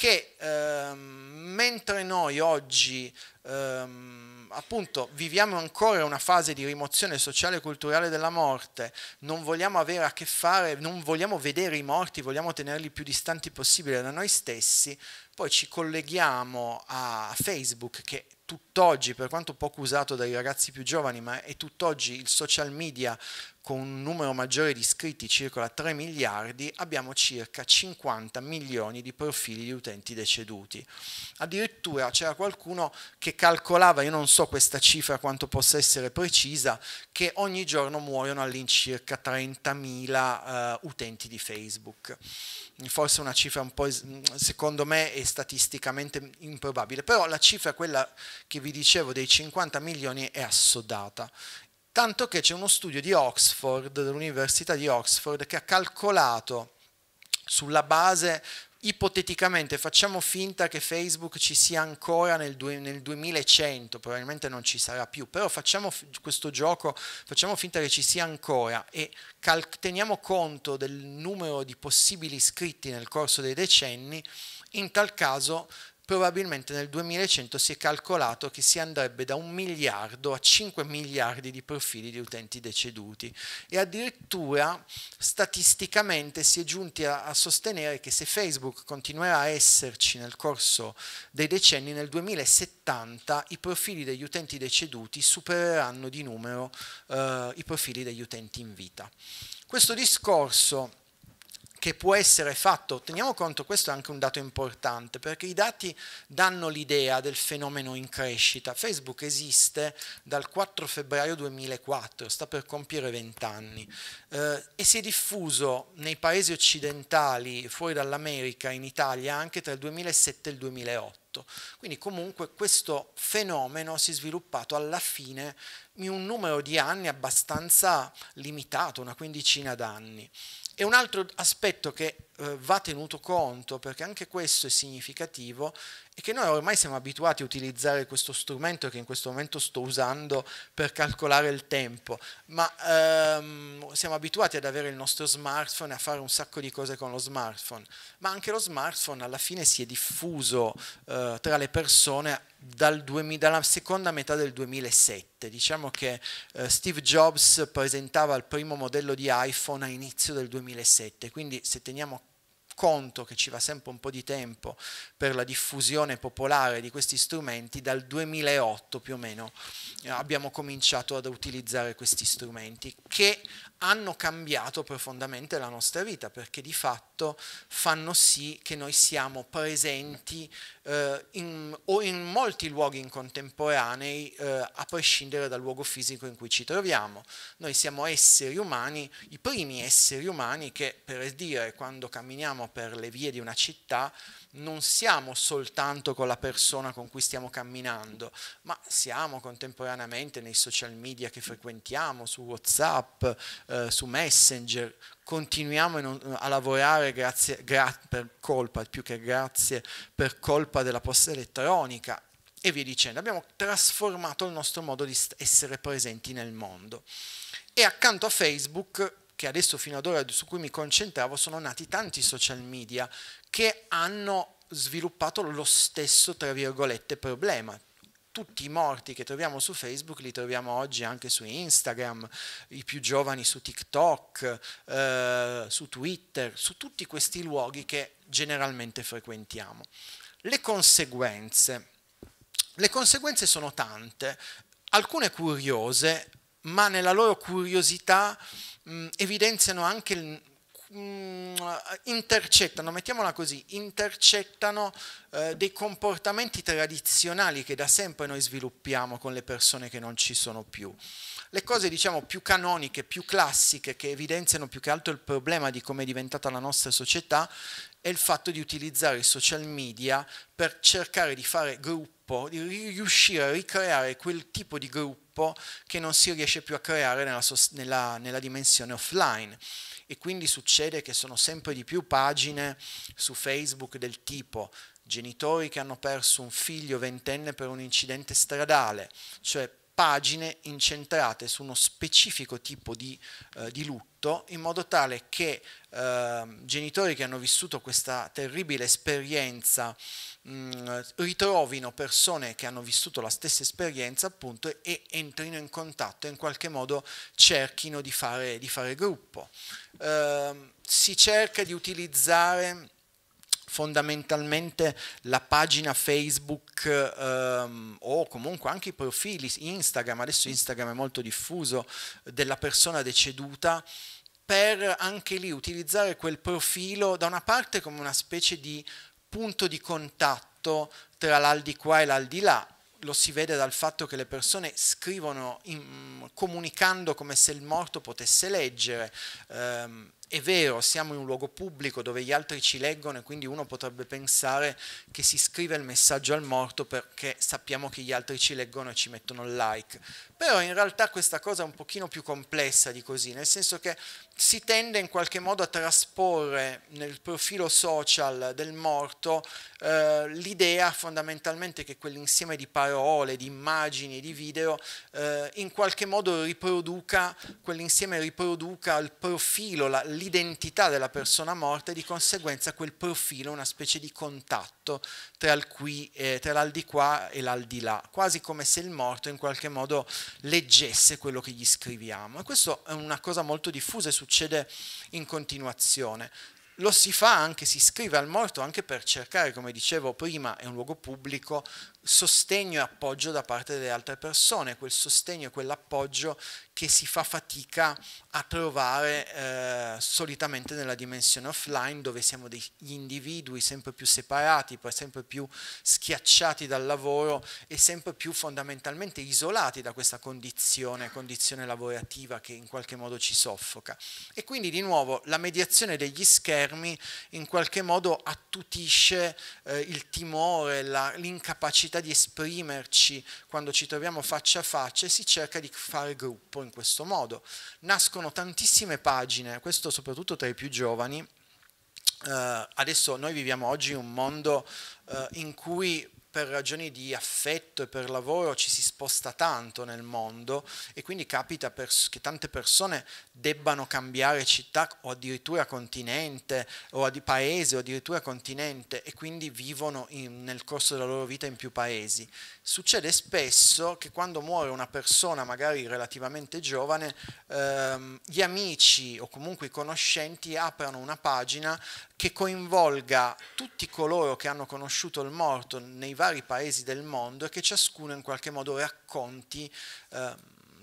che ehm, mentre noi oggi ehm, appunto viviamo ancora una fase di rimozione sociale e culturale della morte, non vogliamo avere a che fare, non vogliamo vedere i morti, vogliamo tenerli più distanti possibile da noi stessi, poi ci colleghiamo a Facebook che tutt'oggi, per quanto poco usato dai ragazzi più giovani, ma è tutt'oggi il social media con un numero maggiore di iscritti, circa 3 miliardi, abbiamo circa 50 milioni di profili di utenti deceduti. Addirittura c'era qualcuno che calcolava, io non so questa cifra quanto possa essere precisa, che ogni giorno muoiono all'incirca 30.000 uh, eh, utenti di Facebook. Forse una cifra un po', secondo me, è statisticamente improbabile, però la cifra è quella che vi dicevo dei 50 milioni è assodata. Tanto che c'è uno studio di Oxford, dell'Università di Oxford, che ha calcolato sulla base ipoteticamente facciamo finta che Facebook ci sia ancora nel, due, nel, 2100, probabilmente non ci sarà più, però facciamo questo gioco, facciamo finta che ci sia ancora e teniamo conto del numero di possibili iscritti nel corso dei decenni, in tal caso probabilmente nel 2100 si è calcolato che si andrebbe da un miliardo a 5 miliardi di profili di utenti deceduti e addirittura statisticamente si è giunti a, a sostenere che se Facebook continuerà a esserci nel corso dei decenni, nel 2070 i profili degli utenti deceduti supereranno di numero eh, i profili degli utenti in vita. Questo discorso che può essere fatto. Teniamo conto, questo è anche un dato importante, perché i dati danno l'idea del fenomeno in crescita. Facebook esiste dal 4 febbraio 2004, sta per compiere 20 anni, eh, e si è diffuso nei paesi occidentali, fuori dall'America, in Italia, anche tra il 2007 e il 2008. Quindi comunque questo fenomeno si è sviluppato alla fine in un numero di anni abbastanza limitato, una quindicina d'anni. E un altro aspetto che eh, va tenuto conto, perché anche questo è significativo, è che noi ormai siamo abituati a utilizzare questo strumento che in questo momento sto usando per calcolare il tempo, ma ehm, siamo abituati ad avere il nostro smartphone e a fare un sacco di cose con lo smartphone, ma anche lo smartphone alla fine si è diffuso eh, tra le persone dal 2000, dalla seconda metà del 2007. Diciamo che eh, Steve Jobs presentava il primo modello di iPhone a inizio del 2007, quindi se teniamo conto che ci va sempre un po' di tempo per la diffusione popolare di questi strumenti, dal 2008 più o meno eh, abbiamo cominciato ad utilizzare questi strumenti che hanno cambiato profondamente la nostra vita perché di fatto fanno sì che noi siamo presenti eh, in, o in molti luoghi contemporanei eh, a prescindere dal luogo fisico in cui ci troviamo. Noi siamo esseri umani, i primi esseri umani che per dire quando camminiamo per le vie di una città non siamo soltanto con la persona con cui stiamo camminando, ma siamo contemporaneamente nei social media che frequentiamo, su WhatsApp, eh, su Messenger, continuiamo non, a lavorare grazie, gra, per colpa, più che grazie, per colpa della posta elettronica e via dicendo. Abbiamo trasformato il nostro modo di essere presenti nel mondo. E accanto a Facebook che adesso fino ad ora su cui mi concentravo sono nati tanti social media che hanno sviluppato lo stesso, tra virgolette, problema. Tutti i morti che troviamo su Facebook li troviamo oggi anche su Instagram, i più giovani su TikTok, eh, su Twitter, su tutti questi luoghi che generalmente frequentiamo. Le conseguenze. Le conseguenze sono tante, alcune curiose, ma nella loro curiosità mh, evidenziano anche il, Mm, intercettano, mettiamola così, intercettano eh, dei comportamenti tradizionali che da sempre noi sviluppiamo con le persone che non ci sono più. Le cose diciamo più canoniche, più classiche, che evidenziano più che altro il problema di come è diventata la nostra società, è il fatto di utilizzare i social media per cercare di fare gruppi gruppo, di riuscire a ricreare quel tipo di gruppo che non si riesce più a creare nella, nella, nella dimensione offline. E quindi succede che sono sempre di più pagine su Facebook del tipo genitori che hanno perso un figlio ventenne per un incidente stradale, cioè pagine incentrate su uno specifico tipo di, eh, di lutto in modo tale che eh, genitori che hanno vissuto questa terribile esperienza Mm, ritrovino persone che hanno vissuto la stessa esperienza appunto e entrino in contatto e in qualche modo cerchino di fare, di fare gruppo. Uh, si cerca di utilizzare fondamentalmente la pagina Facebook ehm, o comunque anche i profili Instagram, adesso Instagram è molto diffuso, della persona deceduta per anche lì utilizzare quel profilo da una parte come una specie di punto di contatto tra l'al di qua e l'al di là. Lo si vede dal fatto che le persone scrivono in, mm, comunicando come se il morto potesse leggere. Um, è vero, siamo in un luogo pubblico dove gli altri ci leggono e quindi uno potrebbe pensare che si scrive il messaggio al morto perché sappiamo che gli altri ci leggono e ci mettono il like. Però in realtà questa cosa è un pochino più complessa di così, nel senso che si tende in qualche modo a trasporre nel profilo social del morto eh, l'idea fondamentalmente che quell'insieme di parole, di immagini di video eh, in qualche modo riproduca, quell'insieme riproduca il profilo, la, l'identità della persona morta e di conseguenza quel profilo, una specie di contatto tra, il qui, eh, tra l'al qua e l'al là, quasi come se il morto in qualche modo leggesse quello che gli scriviamo. E questo è una cosa molto diffusa e succede in continuazione lo si fa anche, si scrive al morto anche per cercare, come dicevo prima, è un luogo pubblico, sostegno e appoggio da parte delle altre persone, quel sostegno e quell'appoggio che si fa fatica a trovare eh, solitamente nella dimensione offline dove siamo degli individui sempre più separati, poi sempre più schiacciati dal lavoro e sempre più fondamentalmente isolati da questa condizione, condizione lavorativa che in qualche modo ci soffoca. E quindi di nuovo la mediazione degli schermi in qualche modo attutisce eh, il timore, l'incapacità capacità di esprimerci quando ci troviamo faccia a faccia e si cerca di fare gruppo in questo modo. Nascono tantissime pagine, questo soprattutto tra i più giovani. Eh, adesso noi viviamo oggi in un mondo eh, in cui per ragioni di affetto e per lavoro ci si sposta tanto nel mondo e quindi capita pers- che tante persone debbano cambiare città o addirittura continente o di paese o addirittura continente e quindi vivono in, nel corso della loro vita in più paesi. Succede spesso che quando muore una persona magari relativamente giovane ehm, gli amici o comunque i conoscenti aprano una pagina che coinvolga tutti coloro che hanno conosciuto il morto nei vari paesi del mondo e che ciascuno in qualche modo racconti eh,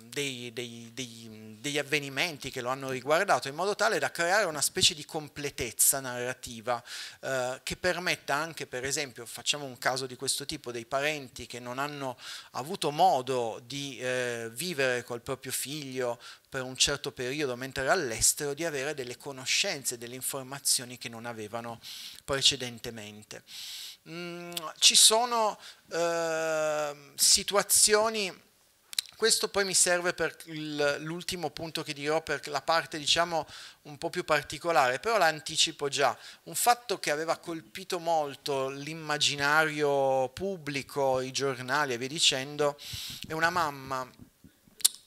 dei, dei, dei, degli avvenimenti che lo hanno riguardato in modo tale da creare una specie di completezza narrativa eh, che permetta anche per esempio, facciamo un caso di questo tipo, dei parenti che non hanno avuto modo di eh, vivere col proprio figlio per un certo periodo mentre era all'estero di avere delle conoscenze, delle informazioni che non avevano precedentemente. Mm, ci sono eh, situazioni, questo poi mi serve per l'ultimo punto che dirò, per la parte diciamo un po' più particolare, però l'anticipo già. Un fatto che aveva colpito molto l'immaginario pubblico, i giornali e via dicendo, è una mamma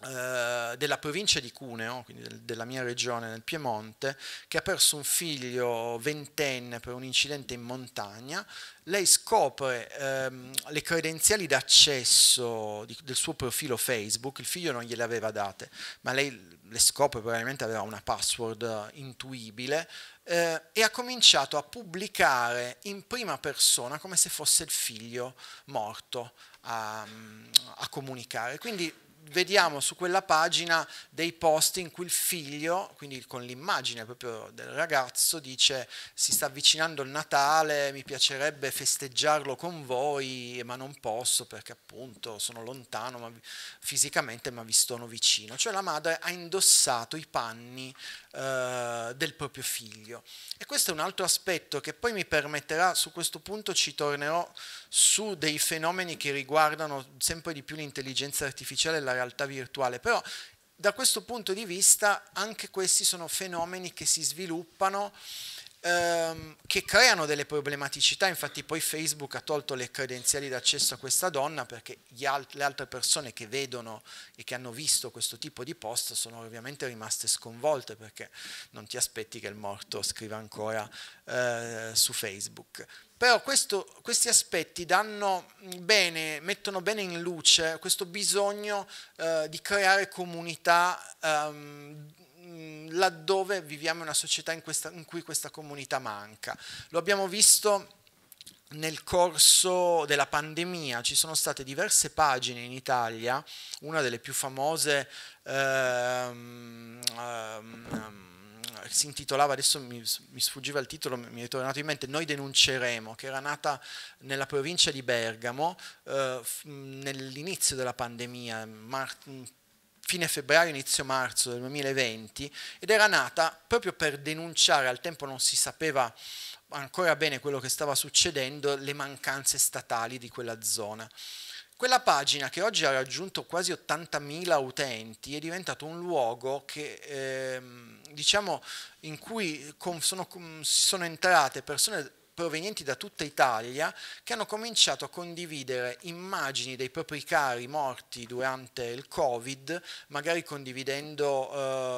eh, della provincia di Cuneo, quindi della mia regione nel Piemonte, che ha perso un figlio ventenne per un incidente in montagna. Lei scopre ehm, le credenziali d'accesso del suo profilo Facebook, il figlio non gliele aveva date, ma lei le scopre probabilmente aveva una password intuibile eh, e ha cominciato a pubblicare in prima persona come se fosse il figlio morto a, a comunicare. Quindi vediamo su quella pagina dei post in cui il figlio, quindi con l'immagine proprio del ragazzo, dice si sta avvicinando il Natale, mi piacerebbe festeggiarlo con voi, ma non posso perché appunto sono lontano ma fisicamente, ma vi sono vicino. Cioè la madre ha indossato i panni eh, del proprio figlio. E questo è un altro aspetto che poi mi permetterà, su questo punto ci tornerò su dei fenomeni che riguardano sempre di più l'intelligenza artificiale e la realtà virtuale, però da questo punto di vista anche questi sono fenomeni che si sviluppano ehm, che creano delle problematicità, infatti poi Facebook ha tolto le credenziali d'accesso a questa donna perché alt le altre persone che vedono e che hanno visto questo tipo di post sono ovviamente rimaste sconvolte perché non ti aspetti che il morto scriva ancora eh, su Facebook però questo, questi aspetti bene, mettono bene in luce questo bisogno eh, di creare comunità ehm, laddove viviamo in una società in, questa, in cui questa comunità manca. Lo abbiamo visto nel corso della pandemia ci sono state diverse pagine in Italia, una delle più famose ehm, ehm, Mm, si intitolava, adesso mi, mi, sfuggiva il titolo, mi è tornato in mente, Noi denunceremo, che era nata nella provincia di Bergamo eh, mm, nell'inizio della pandemia, mm, fine febbraio, inizio marzo del 2020, ed era nata proprio per denunciare, al tempo non si sapeva ancora bene quello che stava succedendo, le mancanze statali di quella zona. Quella pagina che oggi ha raggiunto quasi 80.000 utenti è diventato un luogo che, eh, diciamo, in cui sono, mm, sono entrate persone provenienti da tutta Italia che hanno cominciato a condividere immagini dei propri cari morti durante il Covid, magari condividendo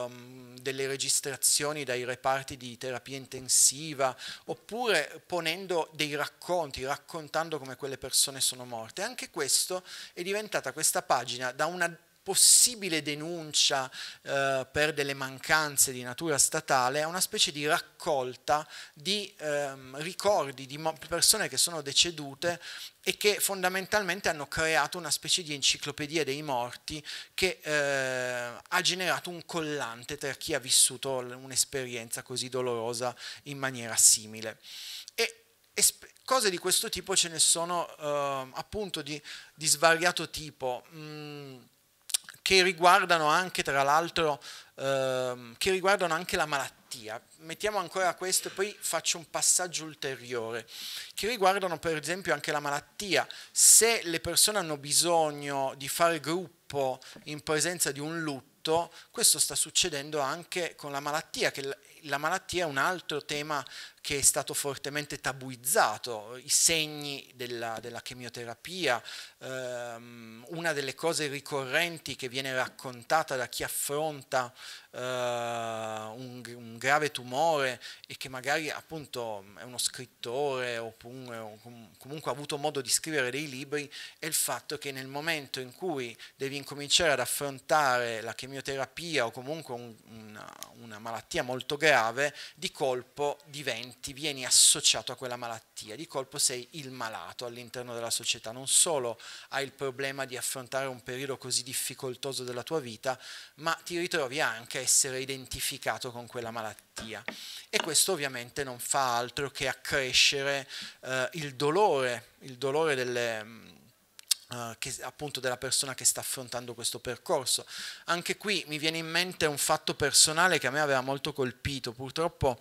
ehm, delle registrazioni dai reparti di terapia intensiva oppure ponendo dei racconti, raccontando come quelle persone sono morte. Anche questo è diventata questa pagina da una possibile denuncia eh, per delle mancanze di natura statale è una specie di raccolta di ehm, ricordi di persone che sono decedute e che fondamentalmente hanno creato una specie di enciclopedia dei morti che eh, ha generato un collante per chi ha vissuto un'esperienza così dolorosa in maniera simile. E cose di questo tipo ce ne sono eh, appunto di, di svariato tipo. Mm, che riguardano anche, tra l'altro, ehm, che riguardano anche la malattia. Mettiamo ancora questo e poi faccio un passaggio ulteriore, che riguardano per esempio anche la malattia. Se le persone hanno bisogno di fare gruppo in presenza di un lutto, questo sta succedendo anche con la malattia, che la malattia è un altro tema che è stato fortemente tabuizzato, i segni della, della chemioterapia, ehm, una delle cose ricorrenti che viene raccontata da chi affronta eh, un, un, grave tumore e che magari appunto è uno scrittore oppure, o comunque ha avuto modo di scrivere dei libri, è il fatto che nel momento in cui devi incominciare ad affrontare la chemioterapia o comunque un, una, una malattia molto grave, grave, di colpo diventi, vieni associato a quella malattia, di colpo sei il malato all'interno della società, non solo hai il problema di affrontare un periodo così difficoltoso della tua vita, ma ti ritrovi anche a essere identificato con quella malattia. E questo ovviamente non fa altro che accrescere eh, il dolore, il dolore delle mm, eh, che, appunto della persona che sta affrontando questo percorso. Anche qui mi viene in mente un fatto personale che a me aveva molto colpito, purtroppo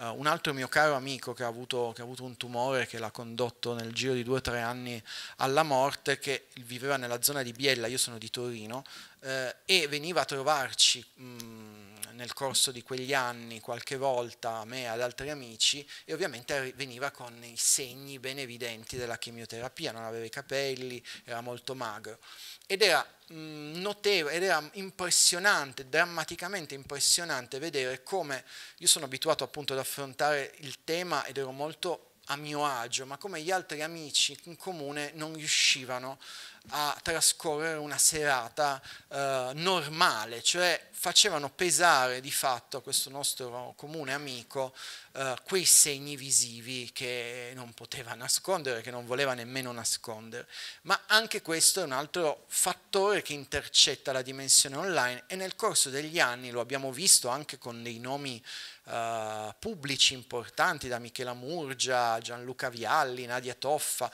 eh, un altro mio caro amico che ha, avuto, che ha avuto un tumore che l'ha condotto nel giro di due o tre anni alla morte, che viveva nella zona di Biella, io sono di Torino, eh, e veniva a trovarci mh, mm, nel corso di quegli anni qualche volta a me e ad altri amici e ovviamente veniva con i segni ben evidenti della chemioterapia, non aveva i capelli, era molto magro ed era mh, mm, notevole, ed era impressionante, drammaticamente impressionante vedere come io sono abituato appunto ad affrontare il tema ed ero molto a mio agio, ma come gli altri amici in comune non riuscivano a trascorrere una serata eh, normale, cioè facevano pesare di fatto a questo nostro comune amico eh, quei segni visivi che non poteva nascondere, che non voleva nemmeno nascondere. Ma anche questo è un altro fattore che intercetta la dimensione online e nel corso degli anni lo abbiamo visto anche con dei nomi Uh, pubblici importanti da Michela Murgia, Gianluca Vialli, Nadia Toffa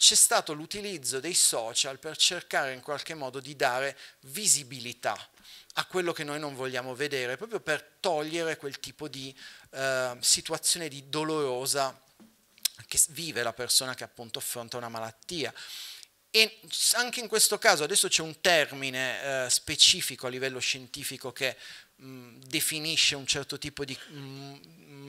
c'è stato l'utilizzo dei social per cercare in qualche modo di dare visibilità a quello che noi non vogliamo vedere, proprio per togliere quel tipo di eh, situazione di dolorosa che vive la persona che appunto affronta una malattia. E anche in questo caso adesso c'è un termine eh, specifico a livello scientifico che mh, mm, definisce un certo tipo di mh, mm,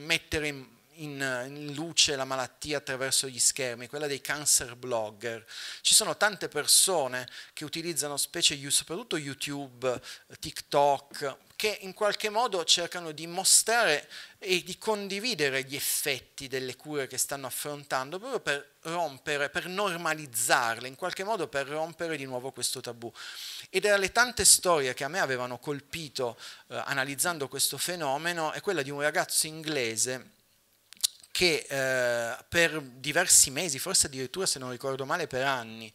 mettere in in, eh, in luce la malattia attraverso gli schermi, quella dei cancer blogger. Ci sono tante persone che utilizzano specie soprattutto YouTube, TikTok, che in qualche modo cercano di mostrare e di condividere gli effetti delle cure che stanno affrontando proprio per rompere, per normalizzarle, in qualche modo per rompere di nuovo questo tabù. E dalle tante storie che a me avevano colpito eh, analizzando questo fenomeno è quella di un ragazzo inglese che eh, per diversi mesi, forse addirittura se non ricordo male per anni,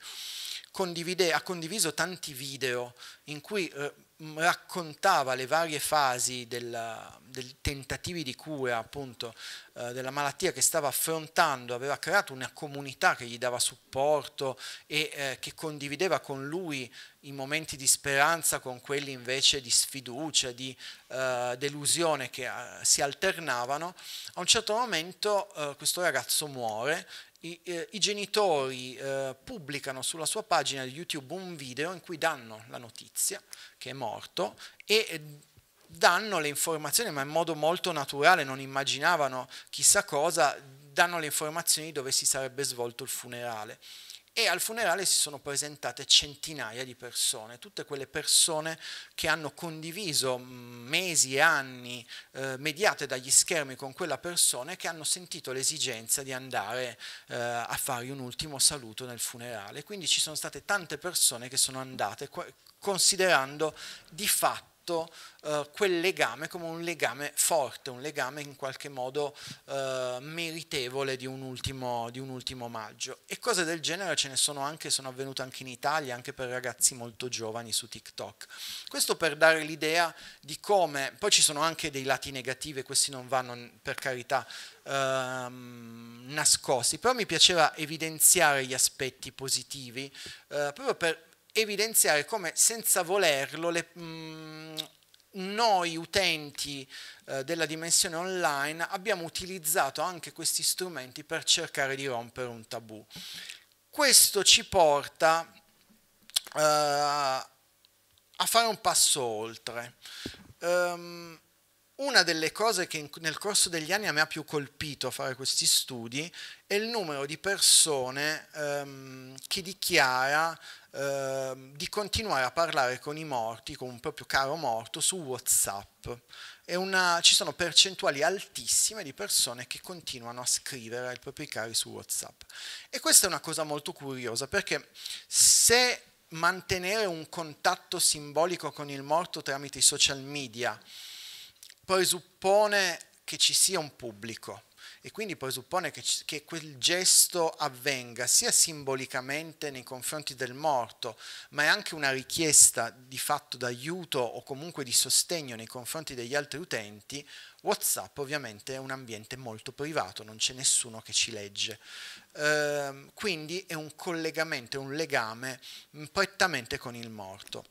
ha condiviso tanti video in cui eh, raccontava le varie fasi della, del tentativi di cura appunto eh, della malattia che stava affrontando, aveva creato una comunità che gli dava supporto e eh, che condivideva con lui i momenti di speranza con quelli invece di sfiducia, di eh, delusione che eh, si alternavano. A un certo momento eh, questo ragazzo muore i, eh, i, genitori eh, pubblicano sulla sua pagina di YouTube un video in cui danno la notizia che è morto, e eh, danno le informazioni, ma in modo molto naturale, non immaginavano chissà cosa, danno le informazioni dove si sarebbe svolto il funerale e al funerale si sono presentate centinaia di persone, tutte quelle persone che hanno condiviso mm, mesi e anni eh, mediate dagli schermi con quella persona e che hanno sentito l'esigenza di andare eh, a fargli un ultimo saluto nel funerale. Quindi ci sono state tante persone che sono andate considerando di fatto fatto eh, quel legame come un legame forte, un legame in qualche modo eh, meritevole di un, ultimo, di un ultimo omaggio. E cose del genere ce ne sono anche, sono avvenute anche in Italia, anche per ragazzi molto giovani su TikTok. Questo per dare l'idea di come, poi ci sono anche dei lati negativi, questi non vanno per carità ehm, nascosti, però mi piaceva evidenziare gli aspetti positivi eh, proprio per evidenziare come senza volerlo le, mh, mm, noi utenti eh, della dimensione online abbiamo utilizzato anche questi strumenti per cercare di rompere un tabù. Questo ci porta eh, a fare un passo oltre. Um, una delle cose che nel corso degli anni a me ha più colpito a fare questi studi è il numero di persone ehm, che dichiara ehm, di continuare a parlare con i morti, con un proprio caro morto, su WhatsApp. Una, ci sono percentuali altissime di persone che continuano a scrivere ai propri cari su WhatsApp. E questa è una cosa molto curiosa perché se mantenere un contatto simbolico con il morto tramite i social media presuppone che ci sia un pubblico e quindi presuppone che, che, quel gesto avvenga sia simbolicamente nei confronti del morto, ma è anche una richiesta di fatto d'aiuto o comunque di sostegno nei confronti degli altri utenti, WhatsApp ovviamente è un ambiente molto privato, non c'è nessuno che ci legge. Ehm, quindi è un collegamento, è un legame prettamente con il morto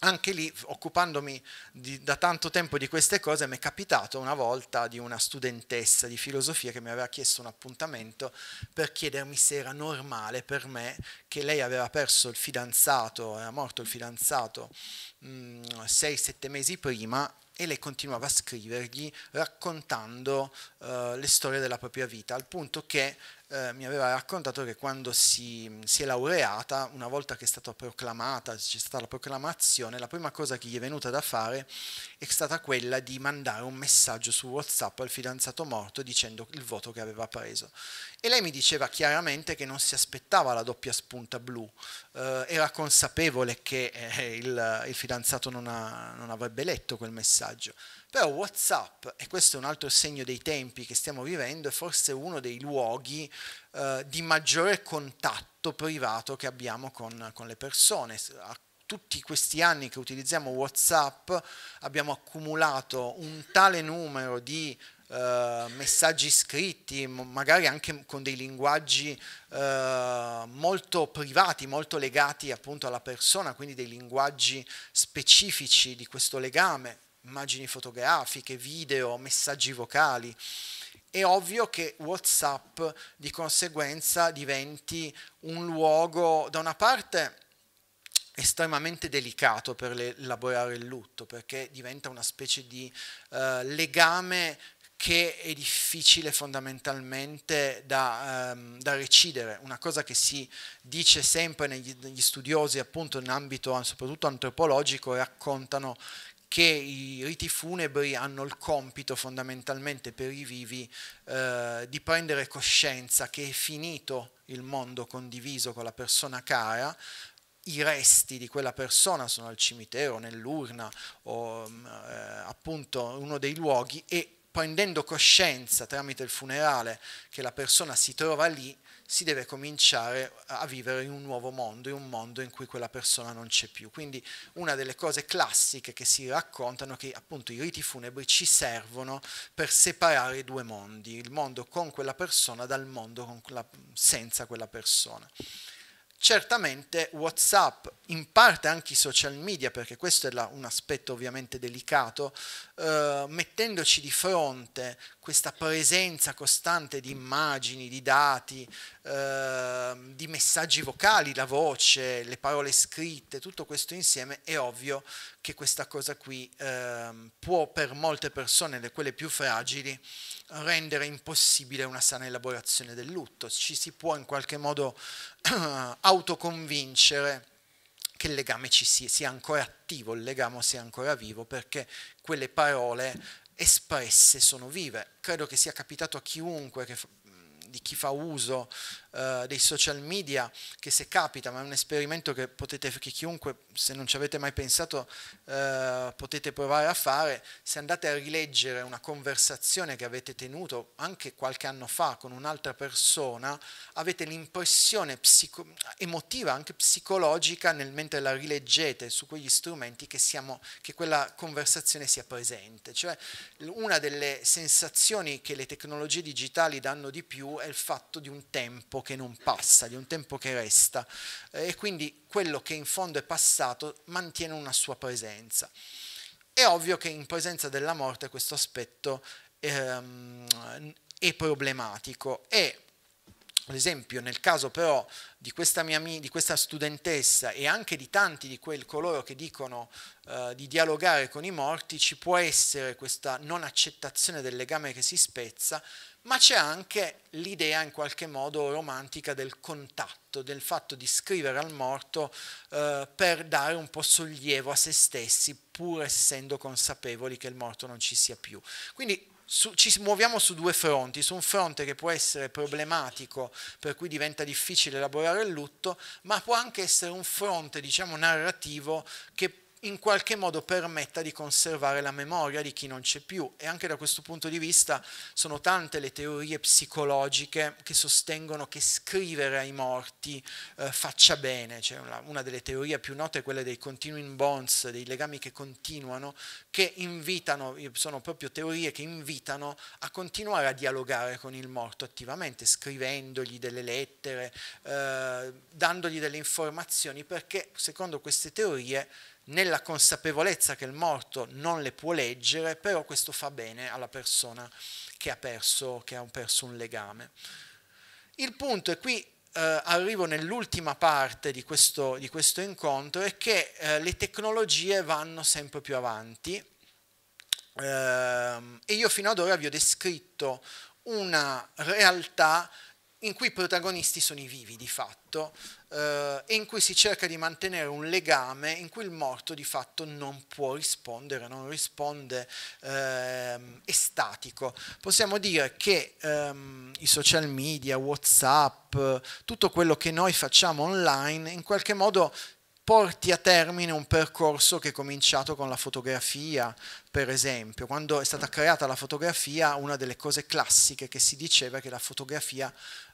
anche lì, occupandomi di, da tanto tempo di queste cose, mi è capitato una volta di una studentessa di filosofia che mi aveva chiesto un appuntamento per chiedermi se era normale per me che lei aveva perso il fidanzato, era morto il fidanzato 6-7 mm, mesi prima e lei continuava a scrivergli raccontando uh, le storie della propria vita, al punto che eh, mi aveva raccontato che quando si, si, è laureata, una volta che è stata proclamata, c'è stata la proclamazione, la prima cosa che gli è venuta da fare è stata quella di mandare un messaggio su WhatsApp al fidanzato morto dicendo il voto che aveva preso. E lei mi diceva chiaramente che non si aspettava la doppia spunta blu, eh, era consapevole che eh, il, il, fidanzato non, ha, non avrebbe letto quel messaggio però Whatsapp, e questo è un altro segno dei tempi che stiamo vivendo, è forse uno dei luoghi eh, di maggiore contatto privato che abbiamo con, con le persone. A tutti questi anni che utilizziamo Whatsapp abbiamo accumulato un tale numero di Uh, messaggi scritti, magari anche con dei linguaggi uh, molto privati, molto legati appunto alla persona, quindi dei linguaggi specifici di questo legame immagini fotografiche, video, messaggi vocali. È ovvio che WhatsApp di conseguenza diventi un luogo, da una parte, estremamente delicato per elaborare il lutto, perché diventa una specie di eh, legame che è difficile fondamentalmente da, um, da, recidere, una cosa che si dice sempre negli, negli studiosi appunto in ambito soprattutto antropologico raccontano che i riti funebri hanno il compito fondamentalmente per i vivi eh, di prendere coscienza che è finito il mondo condiviso con la persona cara, i resti di quella persona sono al cimitero, nell'urna o mm, eh, appunto uno dei luoghi e prendendo coscienza tramite il funerale che la persona si trova lì, si deve cominciare a vivere in un nuovo mondo, in un mondo in cui quella persona non c'è più. Quindi una delle cose classiche che si raccontano è che appunto i riti funebri ci servono per separare i due mondi, il mondo con quella persona dal mondo la, senza quella persona. Certamente WhatsApp, in parte anche i social media, perché questo è la, un aspetto ovviamente delicato, eh, mettendoci di fronte questa presenza costante di immagini, di dati, eh, di messaggi vocali, la voce, le parole scritte, tutto questo insieme, è ovvio che questa cosa qui eh, può per molte persone, le quelle più fragili, rendere impossibile una sana elaborazione del lutto. Ci si può in qualche modo autoconvincere che il legame ci sia, sia ancora attivo, il legame sia ancora vivo, perché quelle parole espresse sono vive. Credo che sia capitato a chiunque che, di chi fa uso eh, dei social media, che se capita, ma è un esperimento che, potete, che chiunque, se non ci avete mai pensato, eh, potete provare a fare, se andate a rileggere una conversazione che avete tenuto anche qualche anno fa con un'altra persona, avete l'impressione emotiva, anche psicologica, nel, mentre la rileggete su quegli strumenti che, siamo, che quella conversazione sia presente. Cioè una delle sensazioni che le tecnologie digitali danno di più è il fatto di un tempo che non passa, di un tempo che resta eh, e quindi quello che in fondo è passato mantiene una sua presenza. È ovvio che in presenza della morte questo aspetto ehm, è problematico e ad esempio nel caso però di questa, mia, di questa studentessa e anche di tanti di quel coloro che dicono eh, di dialogare con i morti ci può essere questa non accettazione del legame che si spezza ma c'è anche l'idea in qualche modo romantica del contatto, del fatto di scrivere al morto eh, per dare un po' sollievo a se stessi, pur essendo consapevoli che il morto non ci sia più. Quindi su, ci muoviamo su due fronti, su un fronte che può essere problematico, per cui diventa difficile elaborare il lutto, ma può anche essere un fronte, diciamo, narrativo che in qualche modo permetta di conservare la memoria di chi non c'è più. E anche da questo punto di vista sono tante le teorie psicologiche che sostengono che scrivere ai morti eh, faccia bene. Cioè una, una, delle teorie più note è quella dei continuing bonds, dei legami che continuano, che invitano, eh, sono proprio teorie che invitano a continuare a dialogare con il morto attivamente, scrivendogli delle lettere, eh, dandogli delle informazioni, perché secondo queste teorie nella consapevolezza che il morto non le può leggere, però questo fa bene alla persona che ha perso, che ha perso un legame. Il punto, e qui eh, arrivo nell'ultima parte di questo, di questo, incontro, è che eh, le tecnologie vanno sempre più avanti eh, e io fino ad ora vi ho descritto una realtà in cui i protagonisti sono i vivi di fatto eh, e in cui si cerca di mantenere un legame in cui il morto di fatto non può rispondere, non risponde ehm, estatico. Possiamo dire che ehm, i social media, Whatsapp, tutto quello che noi facciamo online in qualche modo porti a termine un percorso che è cominciato con la fotografia, per esempio. Quando è stata creata la fotografia, una delle cose classiche che si diceva è che la fotografia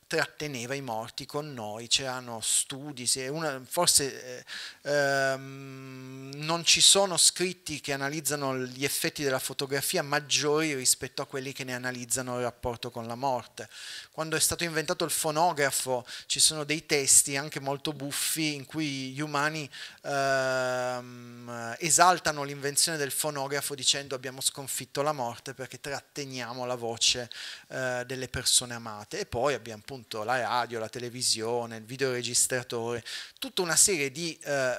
tratteneva i morti con noi, c'erano studi, una, forse eh, ehm, non ci sono scritti che analizzano gli effetti della fotografia maggiori rispetto a quelli che ne analizzano il rapporto con la morte. Quando è stato inventato il fonografo ci sono dei testi anche molto buffi in cui gli umani ehm, esaltano l'invenzione del fonografo dicendo abbiamo sconfitto la morte perché tratteniamo la voce eh, delle persone amate e poi abbiamo appunto appunto la radio, la televisione, il videoregistratore, tutta una serie di eh,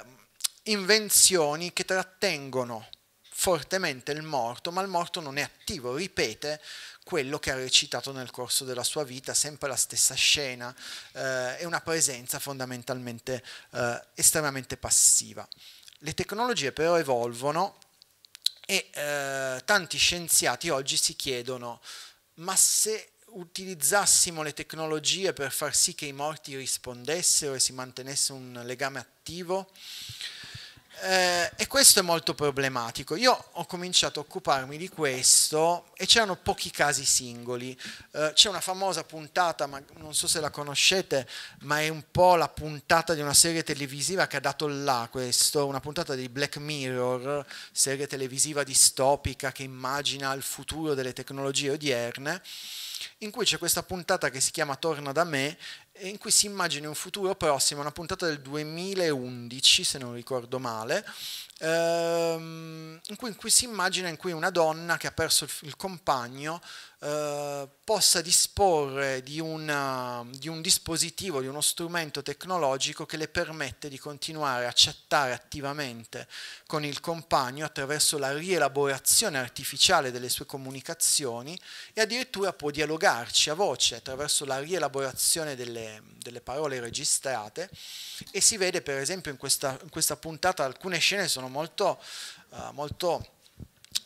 invenzioni che trattengono fortemente il morto, ma il morto non è attivo, ripete quello che ha recitato nel corso della sua vita, sempre la stessa scena, eh, è una presenza fondamentalmente eh, estremamente passiva. Le tecnologie però evolvono e eh, tanti scienziati oggi si chiedono ma se utilizzassimo le tecnologie per far sì che i morti rispondessero e si mantenesse un legame attivo. Eh, e questo è molto problematico. Io ho cominciato a occuparmi di questo e c'erano pochi casi singoli. Eh, c'è una famosa puntata, ma non so se la conoscete, ma è un po' la puntata di una serie televisiva che ha dato là questo, una puntata di Black Mirror, serie televisiva distopica che immagina il futuro delle tecnologie odierne in cui c'è questa puntata che si chiama Torna da me, in cui si immagina un futuro prossimo, una puntata del 2011 se non ricordo male, ehm, in, cui, in cui si immagina in cui una donna che ha perso il, il compagno eh, possa disporre di, una, di, un dispositivo, di uno strumento tecnologico che le permette di continuare a chattare attivamente con il compagno attraverso la rielaborazione artificiale delle sue comunicazioni e addirittura può dialogarci a voce attraverso la rielaborazione delle, delle parole registrate e si vede per esempio in questa, in questa puntata alcune scene sono sono molto, uh, molto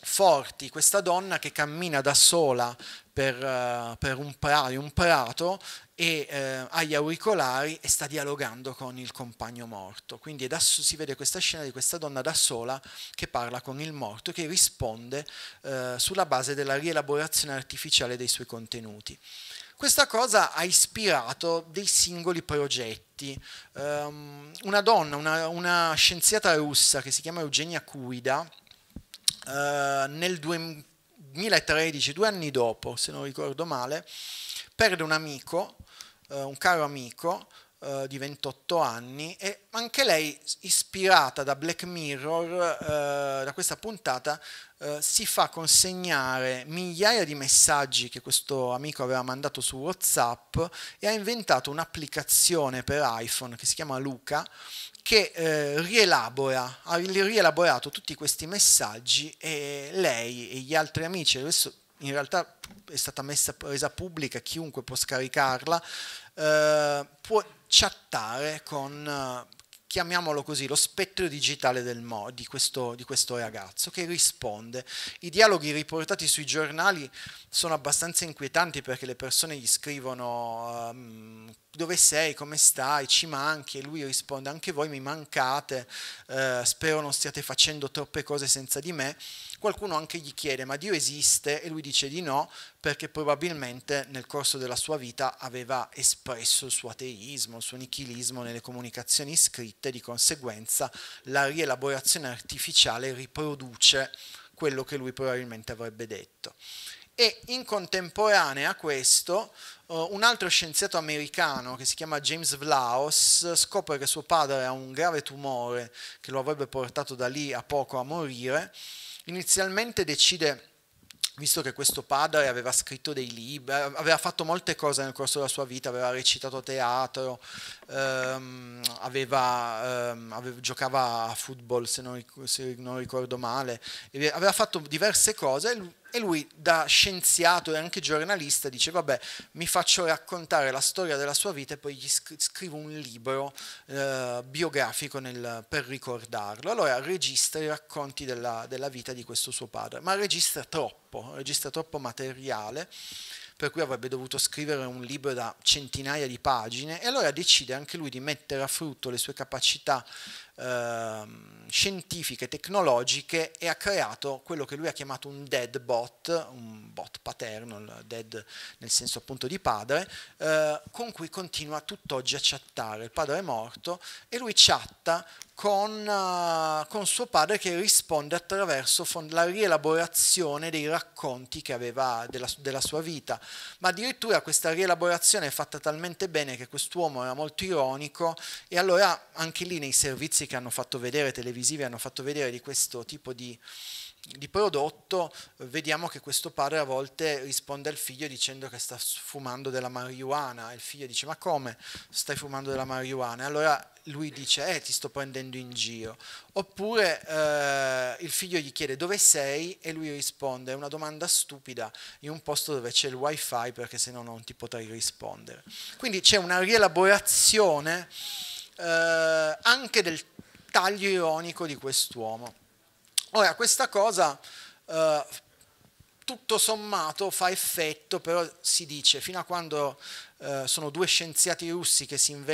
forti, questa donna che cammina da sola per, uh, per un, praio, un, prato e uh, ha gli auricolari e sta dialogando con il compagno morto. Quindi da, si vede questa scena di questa donna da sola che parla con il morto e che risponde uh, sulla base della rielaborazione artificiale dei suoi contenuti. Questa cosa ha ispirato dei singoli progetti. Um, una donna, una, una, scienziata russa che si chiama Eugenia Cuida, uh, nel 2013, due anni dopo, se non ricordo male, perde un amico, uh, un caro amico, eh, di 28 anni e anche lei, ispirata da Black Mirror, eh, da questa puntata, eh, si fa consegnare migliaia di messaggi che questo amico aveva mandato su WhatsApp e ha inventato un'applicazione per iPhone che si chiama Luca che eh, rielabora, ha rielaborato tutti questi messaggi e lei e gli altri amici, adesso in realtà è stata messa, resa pubblica, chiunque può scaricarla, eh, può chattare con, eh, chiamiamolo così, lo spettro digitale del mo, di, questo, di questo ragazzo che risponde. I dialoghi riportati sui giornali sono abbastanza inquietanti perché le persone gli scrivono um, dove sei, come stai, ci manchi e lui risponde anche voi mi mancate, eh, spero non stiate facendo troppe cose senza di me qualcuno anche gli chiede ma Dio esiste e lui dice di no perché probabilmente nel corso della sua vita aveva espresso il suo ateismo, il suo nichilismo nelle comunicazioni scritte, di conseguenza la rielaborazione artificiale riproduce quello che lui probabilmente avrebbe detto. E in contemporanea a questo, uh, un altro scienziato americano che si chiama James Vlaos scopre che suo padre ha un grave tumore che lo avrebbe portato da lì a poco a morire Inizialmente decide visto che questo padre aveva scritto dei libri, aveva fatto molte cose nel corso della sua vita, aveva recitato a teatro, ehm, aveva, ehm, aveva, giocava a football se non, se non ricordo male, aveva fatto diverse cose, e lui da scienziato e anche giornalista dice vabbè mi faccio raccontare la storia della sua vita e poi gli scrivo un libro eh, biografico nel, per ricordarlo. Allora registra i racconti della, della vita di questo suo padre, ma registra troppo, registra troppo materiale per cui avrebbe dovuto scrivere un libro da centinaia di pagine e allora decide anche lui di mettere a frutto le sue capacità Ehm, scientifiche, tecnologiche e ha creato quello che lui ha chiamato un dead bot, un bot paterno, dead nel senso appunto di padre, eh, con cui continua tutt'oggi a chattare. Il padre è morto e lui chatta con, uh, con, suo padre che risponde attraverso la rielaborazione dei racconti che aveva della, della, sua vita. Ma addirittura questa rielaborazione è fatta talmente bene che quest'uomo era molto ironico e allora anche lì nei servizi corsi che hanno fatto vedere, televisivi, hanno fatto vedere di questo tipo di, di prodotto, vediamo che questo padre a volte risponde al figlio dicendo che sta fumando della marijuana e il figlio dice ma come stai fumando della marijuana? E allora lui dice eh ti sto prendendo in giro. Oppure eh, il figlio gli chiede dove sei e lui risponde è una domanda stupida in un posto dove c'è il wifi perché se no non ti potrei rispondere. Quindi c'è una rielaborazione eh, anche del taglio ironico di quest'uomo. Ora, questa cosa eh, tutto sommato fa effetto, però si dice, fino a quando eh, sono due scienziati russi,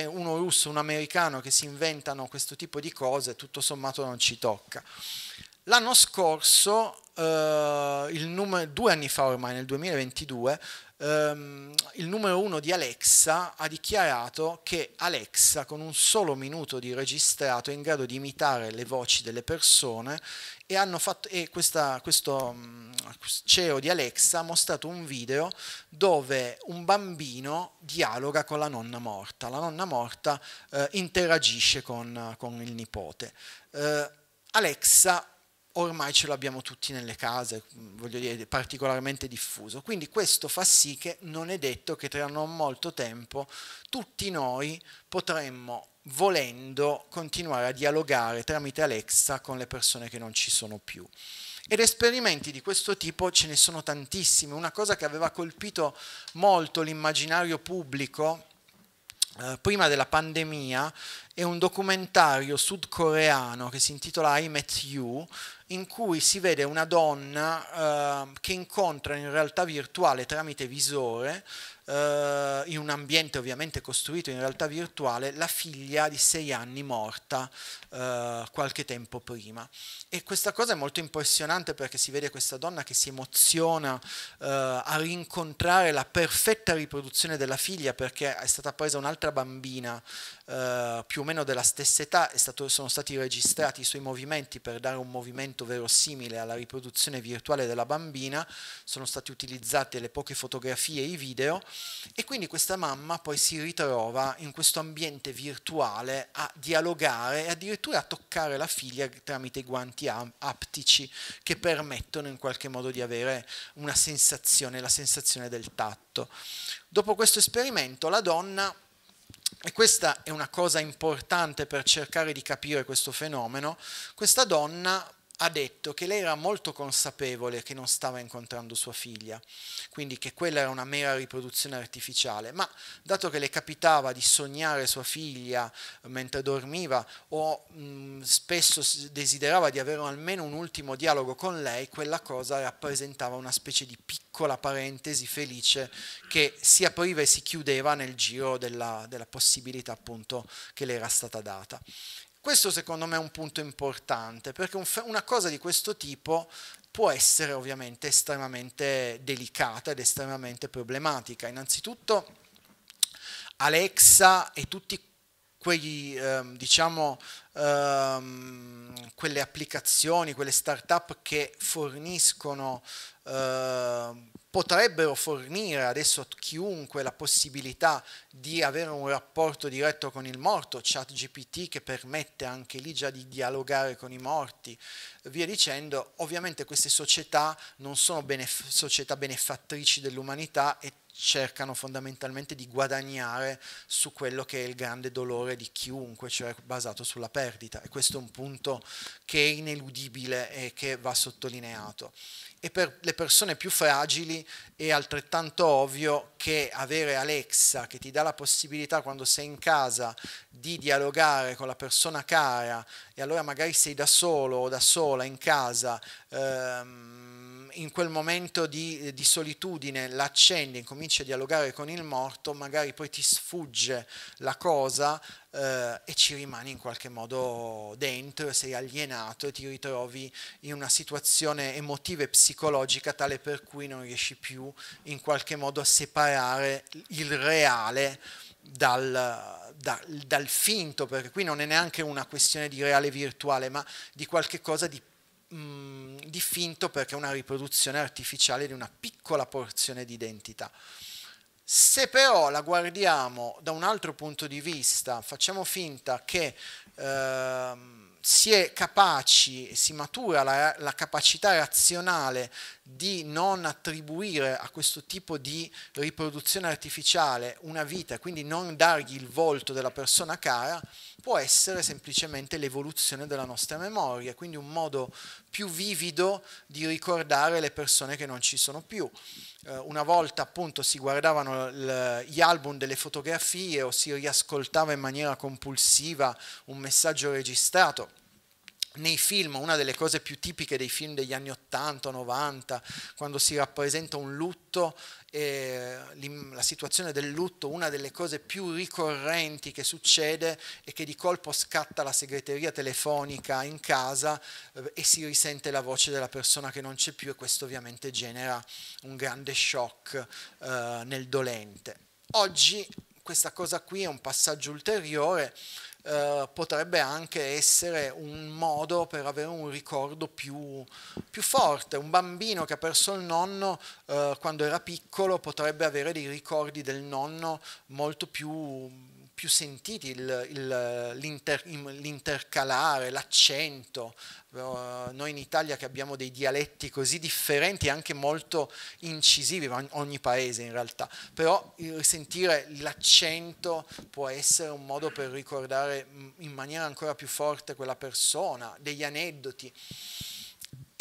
uno russo e un americano, che si inventano questo tipo di cose, tutto sommato non ci tocca. L'anno scorso eh, numero, due anni fa ormai, nel 2022, ehm, il numero uno di Alexa ha dichiarato che Alexa con un solo minuto di registrato è in grado di imitare le voci delle persone e, hanno fatto, e questa, questo CEO mm, di Alexa ha mostrato un video dove un bambino dialoga con la nonna morta, la nonna morta eh, interagisce con, con, il nipote. Eh, Alexa ormai ce l'abbiamo tutti nelle case, voglio dire, è particolarmente diffuso. Quindi questo fa sì che non è detto che tra non molto tempo tutti noi potremmo, volendo, continuare a dialogare tramite Alexa con le persone che non ci sono più. Ed esperimenti di questo tipo ce ne sono tantissimi. Una cosa che aveva colpito molto l'immaginario pubblico eh, prima della pandemia è un documentario sudcoreano che si intitola I Met You, in cui si vede una donna eh, che incontra in realtà virtuale tramite visore, eh, in un ambiente ovviamente costruito in realtà virtuale, la figlia di sei anni morta eh, qualche tempo prima. E questa cosa è molto impressionante perché si vede questa donna che si emoziona eh, a rincontrare la perfetta riproduzione della figlia perché è stata presa un'altra bambina eh, più o meno della stessa età, stato, sono stati registrati i suoi movimenti per dare un movimento verosimile alla riproduzione virtuale della bambina, sono state utilizzate le poche fotografie e i video e quindi questa mamma poi si ritrova in questo ambiente virtuale a dialogare e addirittura addirittura a toccare la figlia tramite i guanti aptici che permettono in qualche modo di avere una sensazione, la sensazione del tatto. Dopo questo esperimento la donna e questa è una cosa importante per cercare di capire questo fenomeno, questa donna ha detto che lei era molto consapevole che non stava incontrando sua figlia, quindi che quella era una mera riproduzione artificiale, ma dato che le capitava di sognare sua figlia eh, mentre dormiva o mh, mm, spesso desiderava di avere almeno un ultimo dialogo con lei, quella cosa rappresentava una specie di piccola parentesi felice che si apriva e si chiudeva nel giro della, della possibilità appunto che le era stata data. Questo secondo me è un punto importante, perché un una cosa di questo tipo può essere ovviamente estremamente delicata ed estremamente problematica. Innanzitutto Alexa e tutti quegli, ehm, diciamo, ehm, quelle applicazioni, quelle start-up che forniscono ehm, potrebbero fornire adesso a chiunque la possibilità di avere un rapporto diretto con il morto, chat GPT che permette anche lì già di dialogare con i morti, via dicendo, ovviamente queste società non sono benef società benefattrici dell'umanità e cercano fondamentalmente di guadagnare su quello che è il grande dolore di chiunque, cioè basato sulla perdita. E questo è un punto che è ineludibile e che va sottolineato e per le persone più fragili è altrettanto ovvio che avere Alexa che ti dà la possibilità quando sei in casa di dialogare con la persona cara e allora magari sei da solo o da sola in casa, ehm, in quel momento di, di solitudine l'accendi e cominci a dialogare con il morto, magari poi ti sfugge la cosa, eh, e ci rimani in qualche modo dentro, sei alienato e ti ritrovi in una situazione emotiva e psicologica tale per cui non riesci più in qualche modo a separare il reale dal, dal, dal finto, perché qui non è neanche una questione di reale virtuale, ma di qualche cosa di mm, di finto perché è una riproduzione artificiale di una piccola porzione di identità. Se però la guardiamo da un altro punto di vista, facciamo finta che eh, si è capaci, si matura la, la, capacità razionale di non attribuire a questo tipo di riproduzione artificiale una vita, quindi non dargli il volto della persona cara, può essere semplicemente l'evoluzione della nostra memoria, quindi un modo più vivido di ricordare le persone che non ci sono più. Eh, una volta appunto si guardavano l, gli album delle fotografie o si riascoltava in maniera compulsiva un messaggio registrato. Nei film, una delle cose più tipiche dei film degli anni 80, 90, quando si rappresenta un lutto, eh, la situazione del lutto, una delle cose più ricorrenti che succede è che di colpo scatta la segreteria telefonica in casa eh, e si risente la voce della persona che non c'è più e questo ovviamente genera un grande shock eh, nel dolente. Oggi questa cosa qui è un passaggio ulteriore eh, potrebbe anche essere un modo per avere un ricordo più, più forte. Un bambino che ha perso il nonno eh, quando era piccolo potrebbe avere dei ricordi del nonno molto più più sentiti l'inter, l'intercalare, l'accento. Eh, noi in Italia che abbiamo dei dialetti così differenti e anche molto incisivi, ogni paese in realtà, però sentire l'accento può essere un modo per ricordare mm, in maniera ancora più forte quella persona, degli aneddoti.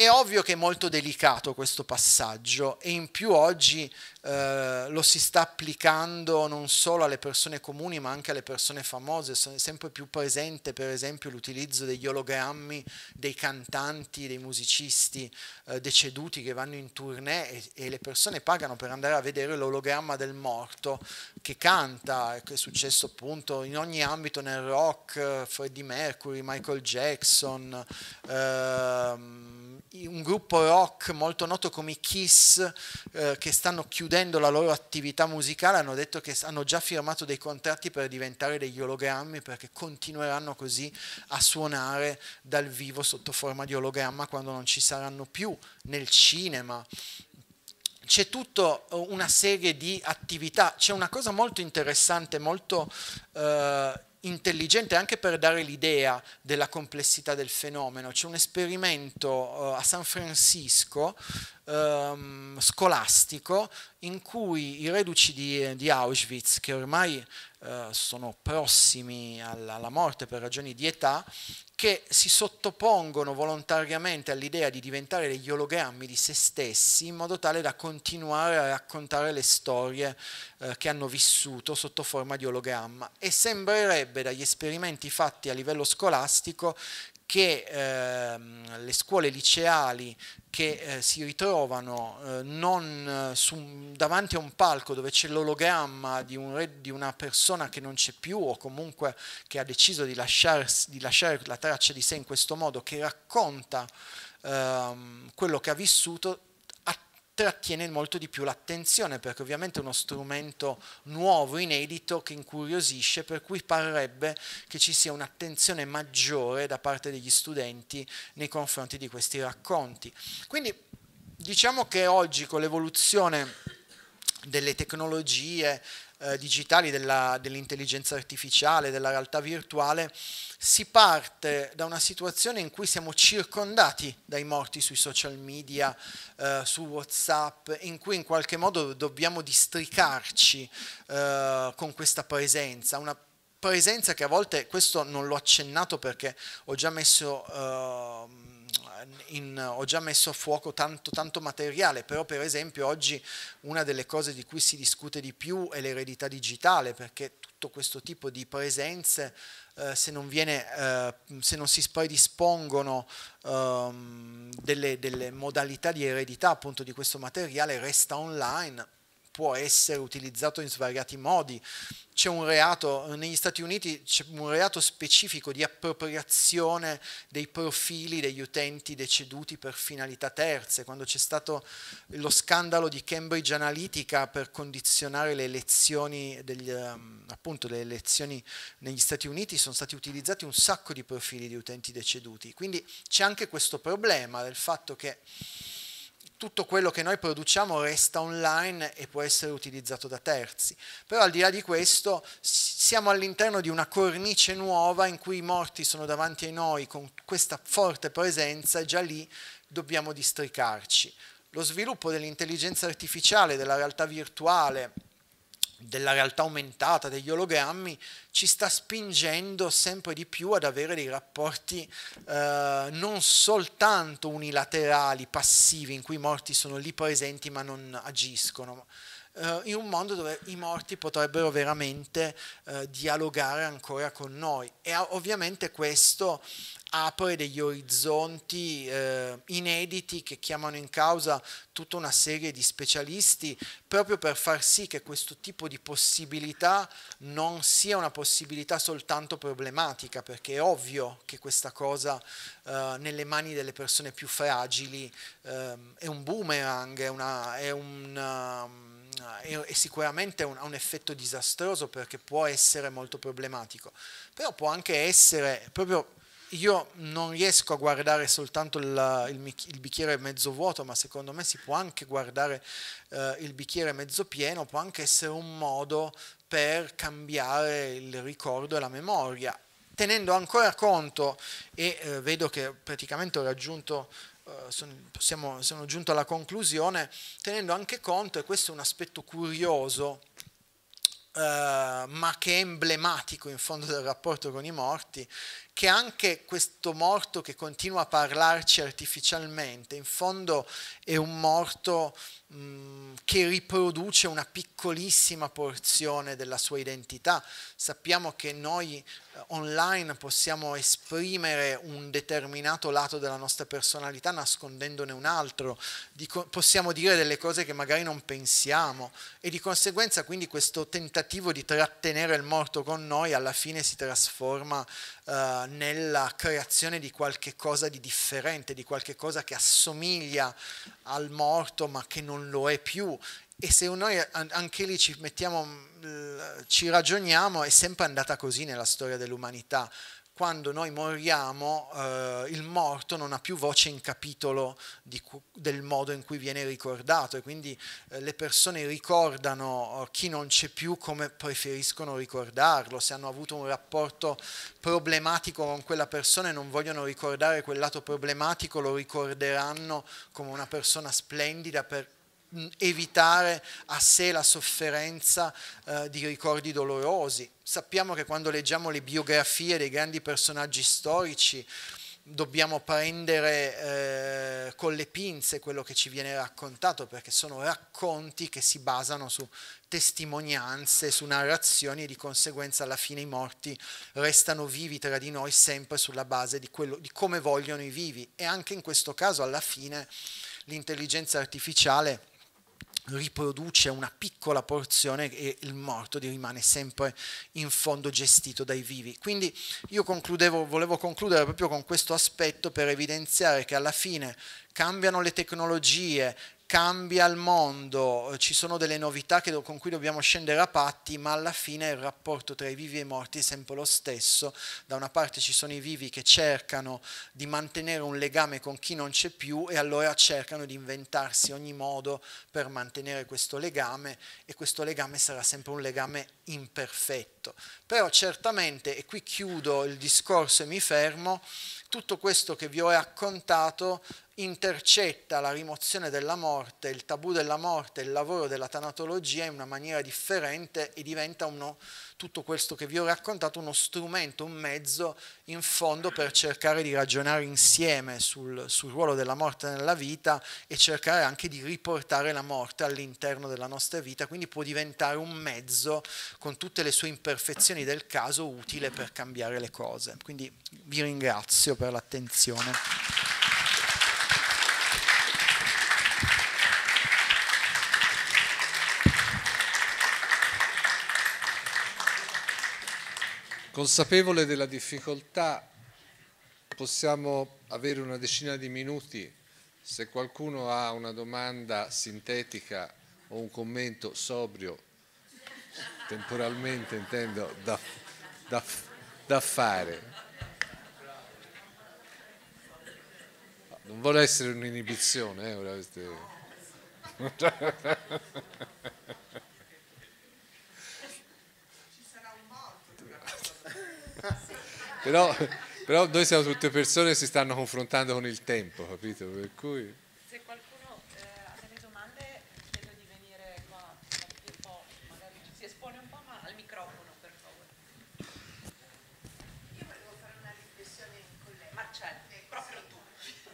È ovvio che è molto delicato questo passaggio e in più oggi eh, lo si sta applicando non solo alle persone comuni ma anche alle persone famose, è sempre più presente per esempio l'utilizzo degli ologrammi dei cantanti, dei musicisti eh, deceduti che vanno in tournée e, e, le persone pagano per andare a vedere l'ologramma del morto che canta, che è successo appunto in ogni ambito nel rock, eh, Freddie Mercury, Michael Jackson. Ehm, un gruppo rock molto noto come i Kiss eh, che stanno chiudendo la loro attività musicale hanno detto che hanno già firmato dei contratti per diventare degli ologrammi perché continueranno così a suonare dal vivo sotto forma di ologramma quando non ci saranno più nel cinema c'è tutta eh, una serie di attività, c'è una cosa molto interessante, molto eh, intelligente anche per dare l'idea della complessità del fenomeno. C'è un esperimento eh, a San Francisco ehm, scolastico in cui i reduci di, di Auschwitz, che ormai eh, sono prossimi alla, alla morte per ragioni di età, che si sottopongono volontariamente all'idea di diventare degli ologrammi di se stessi in modo tale da continuare a raccontare le storie eh, che hanno vissuto sotto forma di ologramma e sembrerebbe dagli esperimenti fatti a livello scolastico che ehm, le scuole liceali che eh, si ritrovano eh, non, eh, su, davanti a un palco dove c'è l'ologramma di, un, di, una persona che non c'è più o comunque che ha deciso di, di lasciare la traccia di sé in questo modo, che racconta ehm, quello che ha vissuto trattiene molto di più l'attenzione, perché ovviamente è uno strumento nuovo, inedito, che incuriosisce, per cui parrebbe che ci sia un'attenzione maggiore da parte degli studenti nei confronti di questi racconti. Quindi diciamo che oggi con l'evoluzione delle tecnologie, eh, digitali, dell'intelligenza artificiale, della realtà virtuale, si parte da una situazione in cui siamo circondati dai morti sui social media, eh, su Whatsapp, in cui in qualche modo dobbiamo districarci eh, con questa presenza, una presenza che a volte, questo non l'ho accennato perché ho già messo ehm, in, ho già messo a fuoco tanto, tanto materiale, però per esempio oggi una delle cose di cui si discute di più è l'eredità digitale, perché tutto questo tipo di presenze eh, se, non viene, eh, se, non si predispongono ehm, delle, delle modalità di eredità appunto di questo materiale resta online può essere utilizzato in svariati modi. C'è un reato, negli Stati Uniti c'è un reato specifico di appropriazione dei profili degli utenti deceduti per finalità terze, quando c'è stato lo scandalo di Cambridge Analytica per condizionare le elezioni, degli, ehm, appunto le elezioni negli Stati Uniti, sono stati utilizzati un sacco di profili di utenti deceduti. Quindi c'è anche questo problema del fatto che tutto quello che noi produciamo resta online e può essere utilizzato da terzi. Però al di là di questo siamo all'interno di una cornice nuova in cui i morti sono davanti a noi con questa forte presenza e già lì dobbiamo districarci. Lo sviluppo dell'intelligenza artificiale, della realtà virtuale, della realtà aumentata, degli ologrammi, ci sta spingendo sempre di più ad avere dei rapporti eh, non soltanto unilaterali, passivi, in cui i morti sono lì presenti ma non agiscono, eh, in un mondo dove i morti potrebbero veramente eh, dialogare ancora con noi. E ovviamente questo apre degli orizzonti eh, inediti che chiamano in causa tutta una serie di specialisti proprio per far sì che questo tipo di possibilità non sia una possibilità soltanto problematica, perché è ovvio che questa cosa eh, nelle mani delle persone più fragili eh, è un boomerang, è, una, è un... Um, eh, è, è sicuramente un, ha un effetto disastroso perché può essere molto problematico, però può anche essere proprio io non riesco a guardare soltanto il, il, il, bicchiere mezzo vuoto, ma secondo me si può anche guardare eh, il bicchiere mezzo pieno, può anche essere un modo per cambiare il ricordo e la memoria, tenendo ancora conto, e eh, vedo che praticamente ho raggiunto eh, son, possiamo, sono giunto alla conclusione tenendo anche conto, e questo è un aspetto curioso, eh, ma che è emblematico in fondo del rapporto con i morti, che anche questo morto che continua a parlarci artificialmente, in fondo è un morto mm, che riproduce una piccolissima porzione della sua identità. Sappiamo che noi eh, online possiamo esprimere un determinato lato della nostra personalità nascondendone un altro, possiamo dire delle cose che magari non pensiamo e di conseguenza quindi questo tentativo di trattenere il morto con noi alla fine si trasforma eh, nella creazione di qualche cosa di differente, di qualche cosa che assomiglia al morto ma che non lo è più. E se noi anche lì ci mettiamo, ci ragioniamo, è sempre andata così nella storia dell'umanità quando noi moriamo eh, il morto non ha più voce in capitolo di, del modo in cui viene ricordato e quindi eh, le persone ricordano eh, chi non c'è più come preferiscono ricordarlo, se hanno avuto un rapporto problematico con quella persona e non vogliono ricordare quel lato problematico lo ricorderanno come una persona splendida per evitare a sé la sofferenza eh, di ricordi dolorosi. Sappiamo che quando leggiamo le biografie dei grandi personaggi storici dobbiamo prendere eh, con le pinze quello che ci viene raccontato perché sono racconti che si basano su testimonianze, su narrazioni e di conseguenza alla fine i morti restano vivi tra di noi sempre sulla base di, quello, di come vogliono i vivi e anche in questo caso alla fine l'intelligenza artificiale riproduce una piccola porzione e il morto rimane sempre in fondo gestito dai vivi. Quindi io volevo concludere proprio con questo aspetto per evidenziare che alla fine cambiano le tecnologie, cambia il mondo, ci sono delle novità che, con cui dobbiamo scendere a patti, ma alla fine il rapporto tra i vivi e i morti è sempre lo stesso. Da una parte ci sono i vivi che cercano di mantenere un legame con chi non c'è più e allora cercano di inventarsi ogni modo per mantenere questo legame e questo legame sarà sempre un legame imperfetto. Però certamente, e qui chiudo il discorso e mi fermo, tutto questo che vi ho raccontato intercetta la rimozione della morte, il tabù della morte, il lavoro della tanatologia in una maniera differente e diventa uno, tutto questo che vi ho raccontato uno strumento, un mezzo in fondo per cercare di ragionare insieme sul, sul ruolo della morte nella vita e cercare anche di riportare la morte all'interno della nostra vita, quindi può diventare un mezzo con tutte le sue imperfezioni del caso utile per cambiare le cose. Quindi vi ringrazio per l'attenzione. Consapevole della difficoltà, possiamo avere una decina di minuti. Se qualcuno ha una domanda sintetica o un commento sobrio, temporalmente intendo, da, da, da fare. Non vuole essere un'inibizione, eh, però, però, noi siamo tutte persone che si stanno confrontando con il tempo, capito? Per cui... Se qualcuno eh, ha delle domande, chiedo di venire qua un po', magari si espone un po', ma al microfono, per favore. Io volevo fare una riflessione con lei. Marcello, cioè, eh, proprio tu.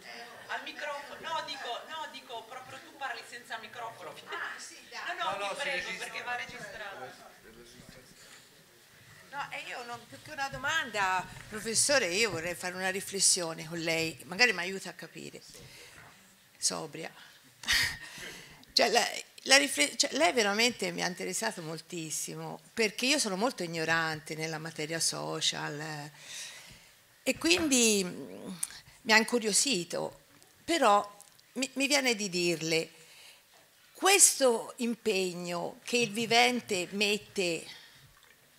Eh, al microfono, no dico, no dico, proprio tu parli senza microfono. Ah, sì, dai. No, no, no, no prego, perché va registrato. No, e io non, più che una domanda, professore, io vorrei fare una riflessione con lei, magari mi aiuta a capire. Sobria. cioè, la, la cioè, lei veramente mi ha interessato moltissimo, perché io sono molto ignorante nella materia social eh, e quindi mm, mi ha incuriosito, però mi, mi viene di dirle, questo impegno che il vivente mette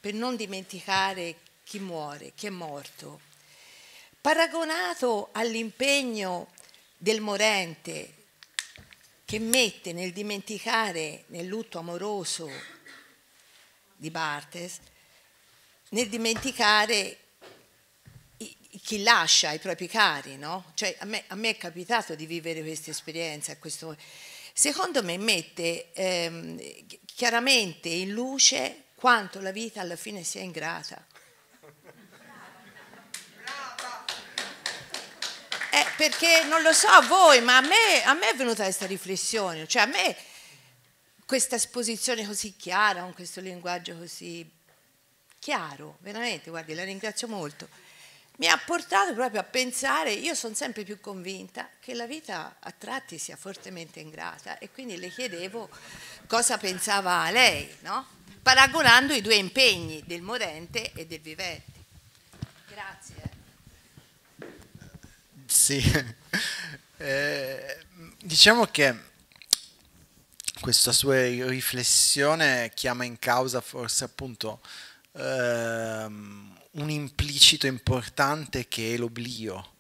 per non dimenticare chi muore, chi è morto, paragonato all'impegno del morente che mette nel dimenticare, nel lutto amoroso di Bartes, nel dimenticare chi lascia i propri cari, no? Cioè, a me, a me è capitato di vivere questa esperienza. Questo... Secondo me mette ehm, chiaramente in luce quanto la vita alla fine sia ingrata. Eh, perché non lo so voi, ma a me, a me, è venuta questa riflessione, cioè a me questa esposizione così chiara, con questo linguaggio così chiaro, veramente, guardi, la ringrazio molto, mi ha portato proprio a pensare, io sono sempre più convinta che la vita a tratti sia fortemente ingrata e quindi le chiedevo cosa pensava lei, no? paragonando i due impegni del morente e del vivente. Grazie. Sì, eh, diciamo che questa sua riflessione chiama in causa forse appunto ehm, un implicito importante che è l'oblio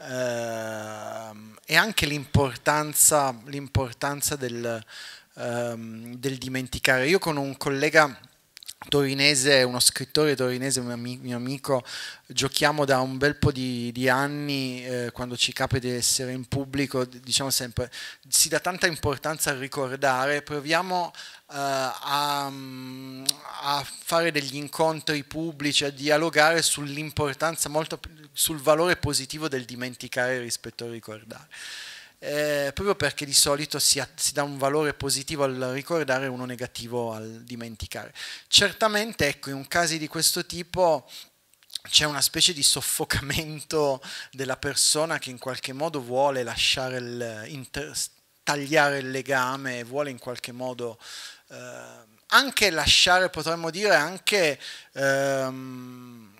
ehm, e anche l'importanza, del um, del dimenticare. Io con un collega torinese, uno scrittore torinese, un mio amico, giochiamo da un bel po' di, di anni, eh, quando ci capita di essere in pubblico, diciamo sempre, si dà tanta importanza a ricordare, proviamo eh, a, mm, a, fare degli incontri pubblici, a dialogare sull'importanza, molto sul valore positivo del dimenticare rispetto al ricordare eh, proprio perché di solito si, ha, si, dà un valore positivo al ricordare e uno negativo al dimenticare. Certamente, ecco, in casi di questo tipo c'è una specie di soffocamento della persona che in qualche modo vuole lasciare il, inter, tagliare il legame, vuole in qualche modo eh, anche lasciare, potremmo dire, anche ehm,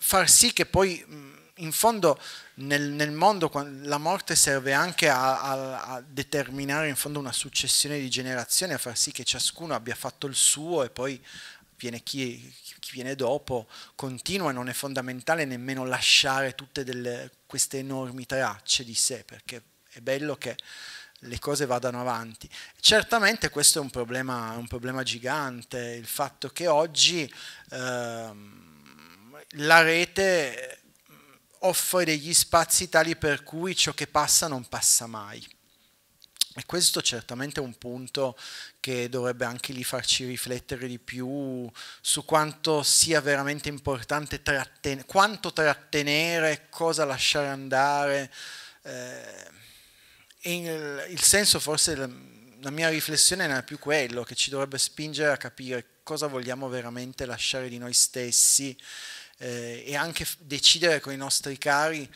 far sì che poi mm, in fondo nel, nel, mondo la morte serve anche a, a, a, determinare in fondo una successione di generazioni, a far sì che ciascuno abbia fatto il suo e poi viene chi, chi viene dopo, continua, non è fondamentale nemmeno lasciare tutte delle, queste enormi tracce di sé, perché è bello che le cose vadano avanti. Certamente questo è un problema, un problema gigante, il fatto che oggi ehm, la rete offre degli spazi tali per cui ciò che passa non passa mai. E questo certamente è un punto che dovrebbe anche lì farci riflettere di più su quanto sia veramente importante trattenere, quanto trattenere, cosa lasciare andare. Eh, il, il, senso forse, la, mia riflessione non è più quello, che ci dovrebbe spingere a capire cosa vogliamo veramente lasciare di noi stessi eh, e anche decidere con i nostri cari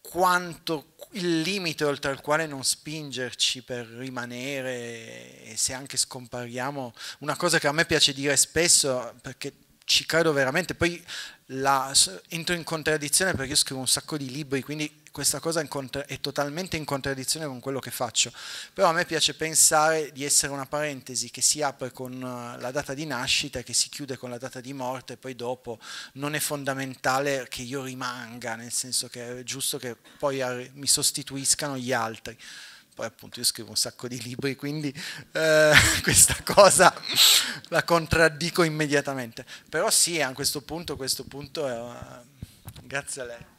quanto il limite oltre al quale non spingerci per rimanere e se anche scompariamo, una cosa che a me piace dire spesso perché ci credo veramente, poi la, entro in contraddizione perché io scrivo un sacco di libri, quindi questa cosa è totalmente in contraddizione con quello che faccio, però a me piace pensare di essere una parentesi che si apre con eh, la data di nascita e che si chiude con la data di morte, e poi dopo non è fondamentale che io rimanga, nel senso che è giusto che poi mi sostituiscano gli altri poi appunto io scrivo un sacco di libri, quindi eh, questa cosa la contraddico immediatamente. Però sì, a questo punto, questo punto eh, grazie a lei.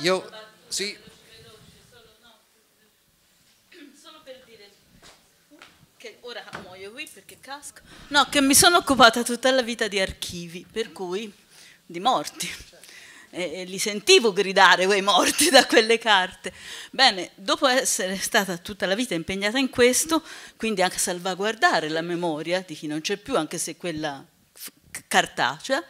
io sì. Solo per dire che ora muoio qui perché casco. No, che mi sono occupata tutta la vita di archivi, per cui di morti. E, e li sentivo gridare quei morti da quelle carte. Bene, dopo essere stata tutta la vita impegnata in questo, quindi anche salvaguardare la memoria di chi non c'è più, anche se quella cartacea,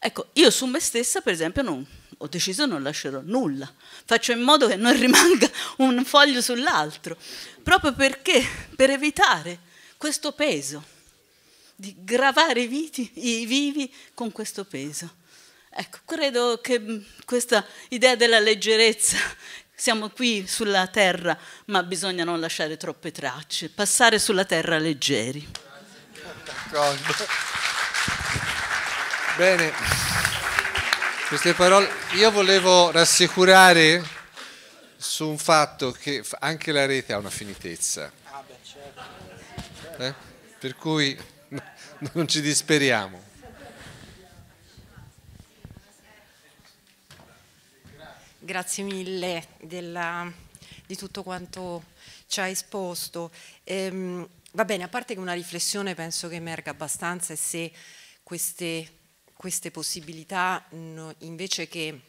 ecco, io su me stessa, per esempio, non, ho deciso non lascerò nulla, faccio in modo che non rimanga un foglio sull'altro, proprio perché per evitare questo peso, di gravare i, viti, i vivi con questo peso. Ecco, credo che mm, questa idea della leggerezza, siamo qui sulla terra, ma bisogna non lasciare troppe tracce, passare sulla terra leggeri. D'accordo. Bene. Queste parole, io volevo rassicurare su un fatto che anche la rete ha una finitezza. Ah, certo. Eh? Per cui non ci disperiamo. Grazie mille della, di tutto quanto ci ha esposto. Ehm, va bene, a parte che una riflessione penso che emerga abbastanza e se queste queste possibilità no, mm, invece che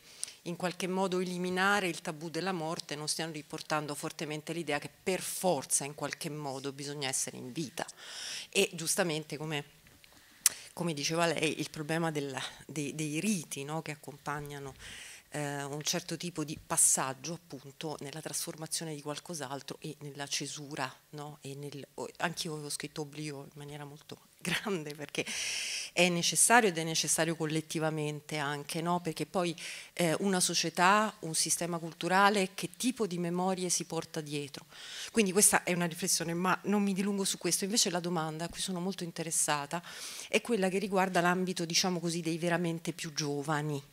in qualche modo eliminare il tabù della morte non stiano riportando fortemente l'idea che per forza in qualche modo bisogna essere in vita e giustamente come come diceva lei, il problema della, dei, dei, riti no, che accompagnano eh, un certo tipo di passaggio appunto nella trasformazione di qualcos'altro e nella cesura, no? e nel, anche io avevo scritto oblio in maniera molto grande perché è necessario ed è necessario collettivamente anche, no? perché poi eh, una società, un sistema culturale, che tipo di memorie si porta dietro. Quindi questa è una riflessione, ma non mi dilungo su questo, invece la domanda a cui sono molto interessata è quella che riguarda l'ambito, diciamo così, dei veramente più giovani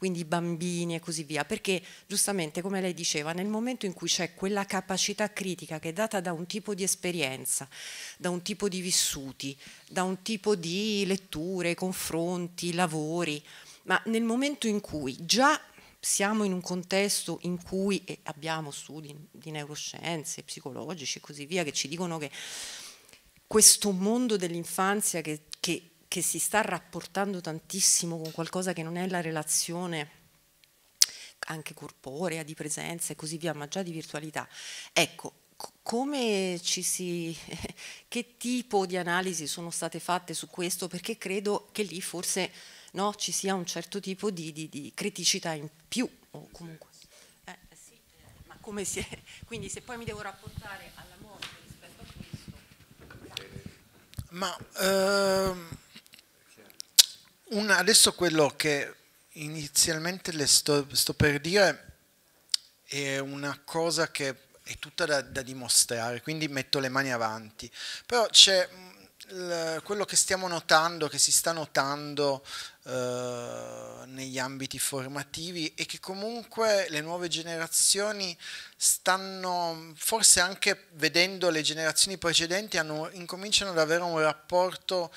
quindi i bambini e così via, perché giustamente come lei diceva, nel momento in cui c'è quella capacità critica che è data da un tipo di esperienza, da un tipo di vissuti, da un tipo di letture, confronti, lavori, ma nel momento in cui già siamo in un contesto in cui abbiamo studi di neuroscienze, psicologici e così via, che ci dicono che questo mondo dell'infanzia che, che, che si sta rapportando tantissimo con qualcosa che non è la relazione anche corporea, di presenza e così via, ma già di virtualità. Ecco, come ci si, che tipo di analisi sono state fatte su questo? Perché credo che lì forse no, ci sia un certo tipo di, di, di criticità in più, o comunque. Eh, eh sì, eh, ma come si è? Quindi se poi mi devo rapportare alla morte rispetto a questo. Ma ehm, un, adesso quello che inizialmente le sto, sto, per dire è una cosa che è tutta da, da dimostrare, quindi metto le mani avanti. Però c'è mm, quello che stiamo notando, che si sta notando eh, negli ambiti formativi e che comunque le nuove generazioni stanno, forse anche vedendo le generazioni precedenti, hanno, incominciano ad avere un rapporto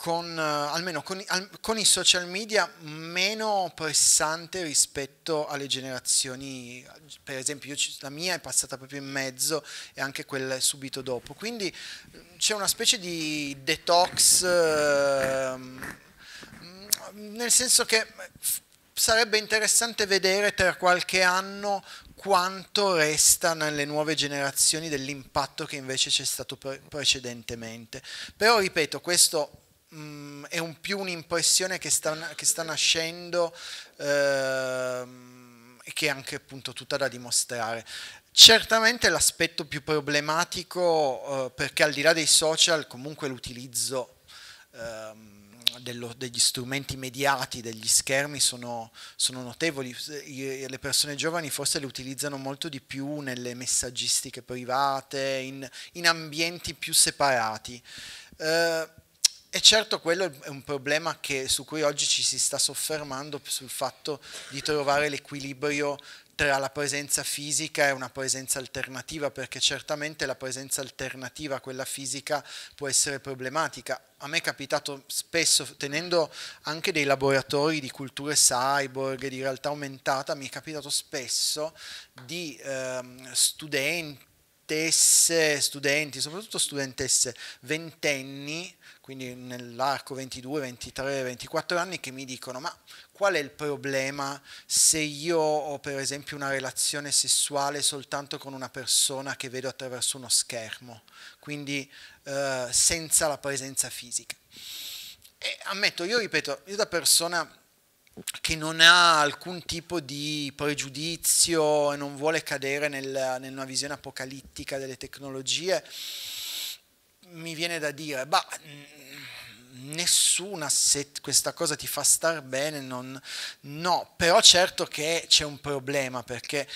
con, eh, almeno con, al, con, i social media meno pressante rispetto alle generazioni, per esempio io, la mia è passata proprio in mezzo e anche quella subito dopo, quindi mm, c'è una specie di detox, eh, nel senso che sarebbe interessante vedere tra qualche anno quanto resta nelle nuove generazioni dell'impatto che invece c'è stato pre precedentemente. Però ripeto, questo mh, mm, è un più un'impressione che sta, che sta nascendo eh, e che è anche appunto tutta da dimostrare. Certamente l'aspetto più problematico, eh, perché al di là dei social, comunque l'utilizzo ehm, dello, degli strumenti mediati, degli schermi sono, sono, notevoli. Le persone giovani forse le utilizzano molto di più nelle messaggistiche private, in, in ambienti più separati. Eh, e certo quello è un problema che, su cui oggi ci si sta soffermando sul fatto di trovare l'equilibrio tra la presenza fisica e una presenza alternativa, perché certamente la presenza alternativa a quella fisica può essere problematica. A me è capitato spesso, tenendo anche dei laboratori di culture cyborg, di realtà aumentata, mi è capitato spesso di ehm, studenti, studentesse, studenti, soprattutto studentesse ventenni, quindi nell'arco 22, 23, 24 anni, che mi dicono ma qual è il problema se io ho per esempio una relazione sessuale soltanto con una persona che vedo attraverso uno schermo, quindi eh, senza la presenza fisica. E ammetto, io ripeto, io da persona che non ha alcun tipo di pregiudizio e non vuole cadere nel, nella visione apocalittica delle tecnologie, mi viene da dire, bah, nessuna se questa cosa ti fa star bene, non, no, però certo che c'è un problema perché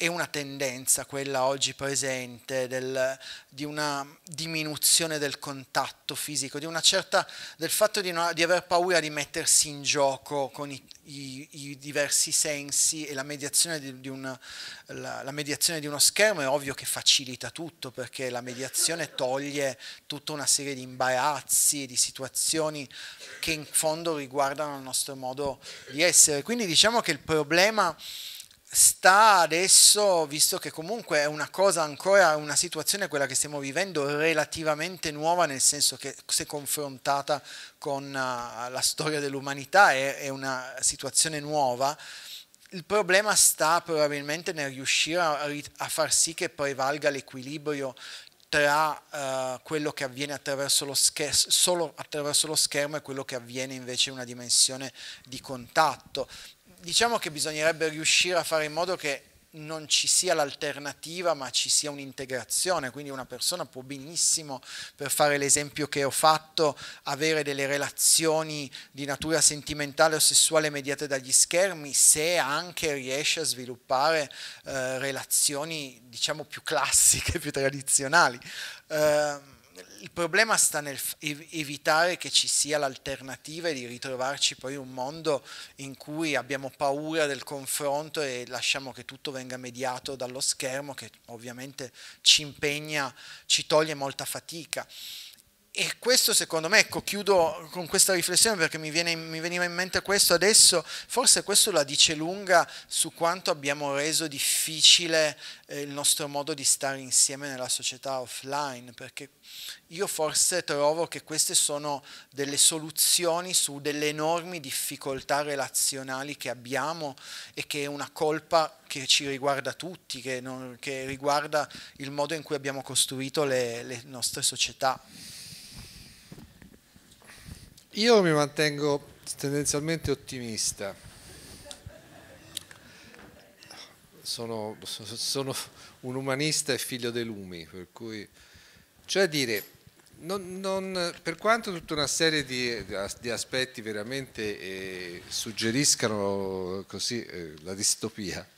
è una tendenza quella oggi presente del, di una diminuzione del contatto fisico, di una certa, del fatto di, no, di, aver paura di mettersi in gioco con i, i, i diversi sensi e la mediazione di, di una, la, la mediazione di uno schermo è ovvio che facilita tutto perché la mediazione toglie tutta una serie di imbarazzi e di situazioni che in fondo riguardano il nostro modo di essere. Quindi diciamo che il problema sta adesso, visto che comunque è una cosa ancora, una situazione quella che stiamo vivendo relativamente nuova, nel senso che se confrontata con uh, la storia dell'umanità è, è, una situazione nuova, il problema sta probabilmente nel riuscire a, a far sì che prevalga l'equilibrio tra uh, quello che avviene attraverso solo attraverso lo schermo e quello che avviene invece in una dimensione di contatto diciamo che bisognerebbe riuscire a fare in modo che non ci sia l'alternativa ma ci sia un'integrazione, quindi una persona può benissimo, per fare l'esempio che ho fatto, avere delle relazioni di natura sentimentale o sessuale mediate dagli schermi se anche riesce a sviluppare eh, relazioni diciamo più classiche, più tradizionali. Eh, il problema sta nel evitare che ci sia l'alternativa e di ritrovarci poi in un mondo in cui abbiamo paura del confronto e lasciamo che tutto venga mediato dallo schermo che ovviamente ci impegna, ci toglie molta fatica e questo secondo me, ecco, chiudo con questa riflessione perché mi, viene, mi, veniva in mente questo adesso, forse questo la dice lunga su quanto abbiamo reso difficile eh, il nostro modo di stare insieme nella società offline, perché io forse trovo che queste sono delle soluzioni su delle enormi difficoltà relazionali che abbiamo e che è una colpa che ci riguarda tutti, che, non, che riguarda il modo in cui abbiamo costruito le, le nostre società. Io mi mantengo tendenzialmente ottimista. Sono, sono, un umanista e figlio dei lumi, per cui, cioè dire, non, non, per quanto tutta una serie di, di aspetti veramente eh, suggeriscano così, eh, la distopia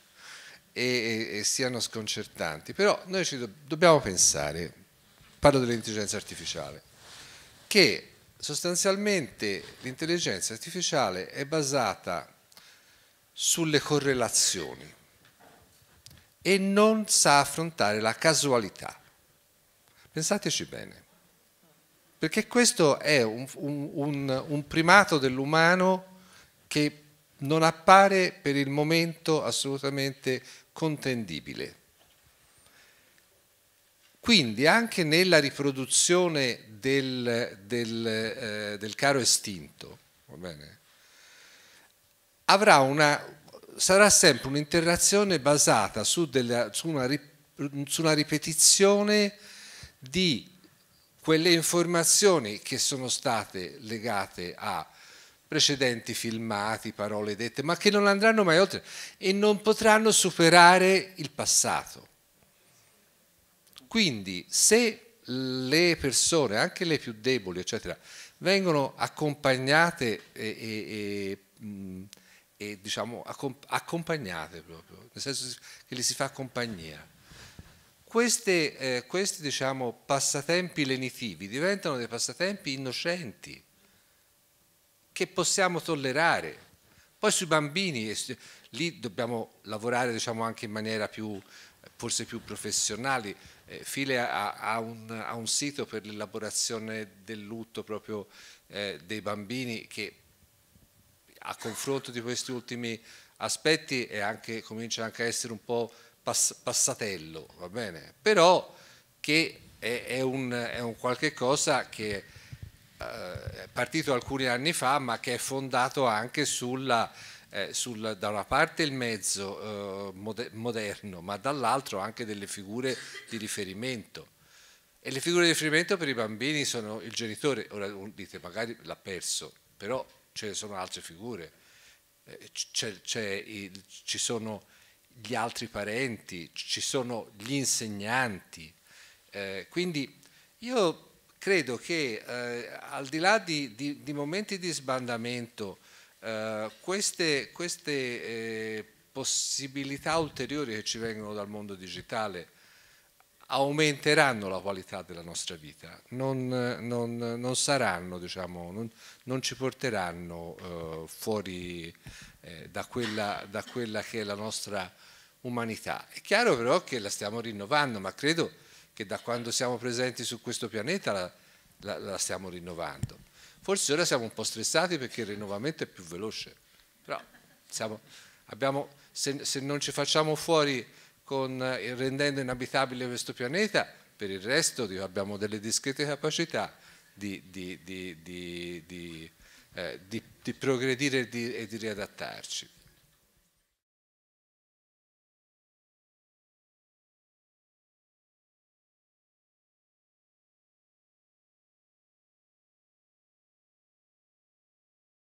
e, e, e, siano sconcertanti, però noi ci do, dobbiamo pensare, parlo dell'intelligenza artificiale, che sostanzialmente l'intelligenza artificiale è basata sulle correlazioni e non sa affrontare la casualità. Pensateci bene, perché questo è un, un, un primato dell'umano che non appare per il momento assolutamente contendibile. Quindi anche nella riproduzione del, del, eh, del caro estinto bene, una, sarà sempre un'interazione basata su, della, su, una, su una ripetizione di quelle informazioni che sono state legate a precedenti filmati, parole dette, ma che non andranno mai oltre e non potranno superare il passato. Quindi se le persone, anche le più deboli, eccetera, vengono accompagnate e, e, e, mm, e diciamo accompagnate proprio, nel senso che le si fa compagnia. Queste, eh, questi diciamo, passatempi lenitivi diventano dei passatempi innocenti che possiamo tollerare. Poi sui bambini, lì dobbiamo lavorare diciamo, anche in maniera più, forse più professionale, eh, file ha, ha, un, ha, un, sito per l'elaborazione del lutto proprio eh, dei bambini che a confronto di questi ultimi aspetti anche, comincia anche a essere un po' pass passatello, va bene? Però che è, è, un, è un, qualche cosa che eh, è partito alcuni anni fa ma che è fondato anche sulla eh, sul, da una parte il mezzo eh, moderno, ma dall'altro anche delle figure di riferimento. E le figure di riferimento per i bambini sono il genitore, ora dite magari l'ha perso, però ce ne sono altre figure, eh, c il, ci sono gli altri parenti, ci sono gli insegnanti. Eh, quindi io credo che eh, al di là di, di, di momenti di sbandamento, eh, queste, queste eh, possibilità ulteriori che ci vengono dal mondo digitale aumenteranno la qualità della nostra vita, non, non, non saranno, diciamo, non, non, ci porteranno uh, fuori eh, da, quella, da, quella, che è la nostra umanità. È chiaro però che la stiamo rinnovando, ma credo che da quando siamo presenti su questo pianeta la, la, la stiamo rinnovando. Forse ora siamo un po' stressati perché il rinnovamento è più veloce, però siamo, abbiamo, se, se, non ci facciamo fuori con, eh, rendendo inabitabile questo pianeta, per il resto abbiamo delle discrete capacità di, di, di, di eh, progredire e di riadattarci.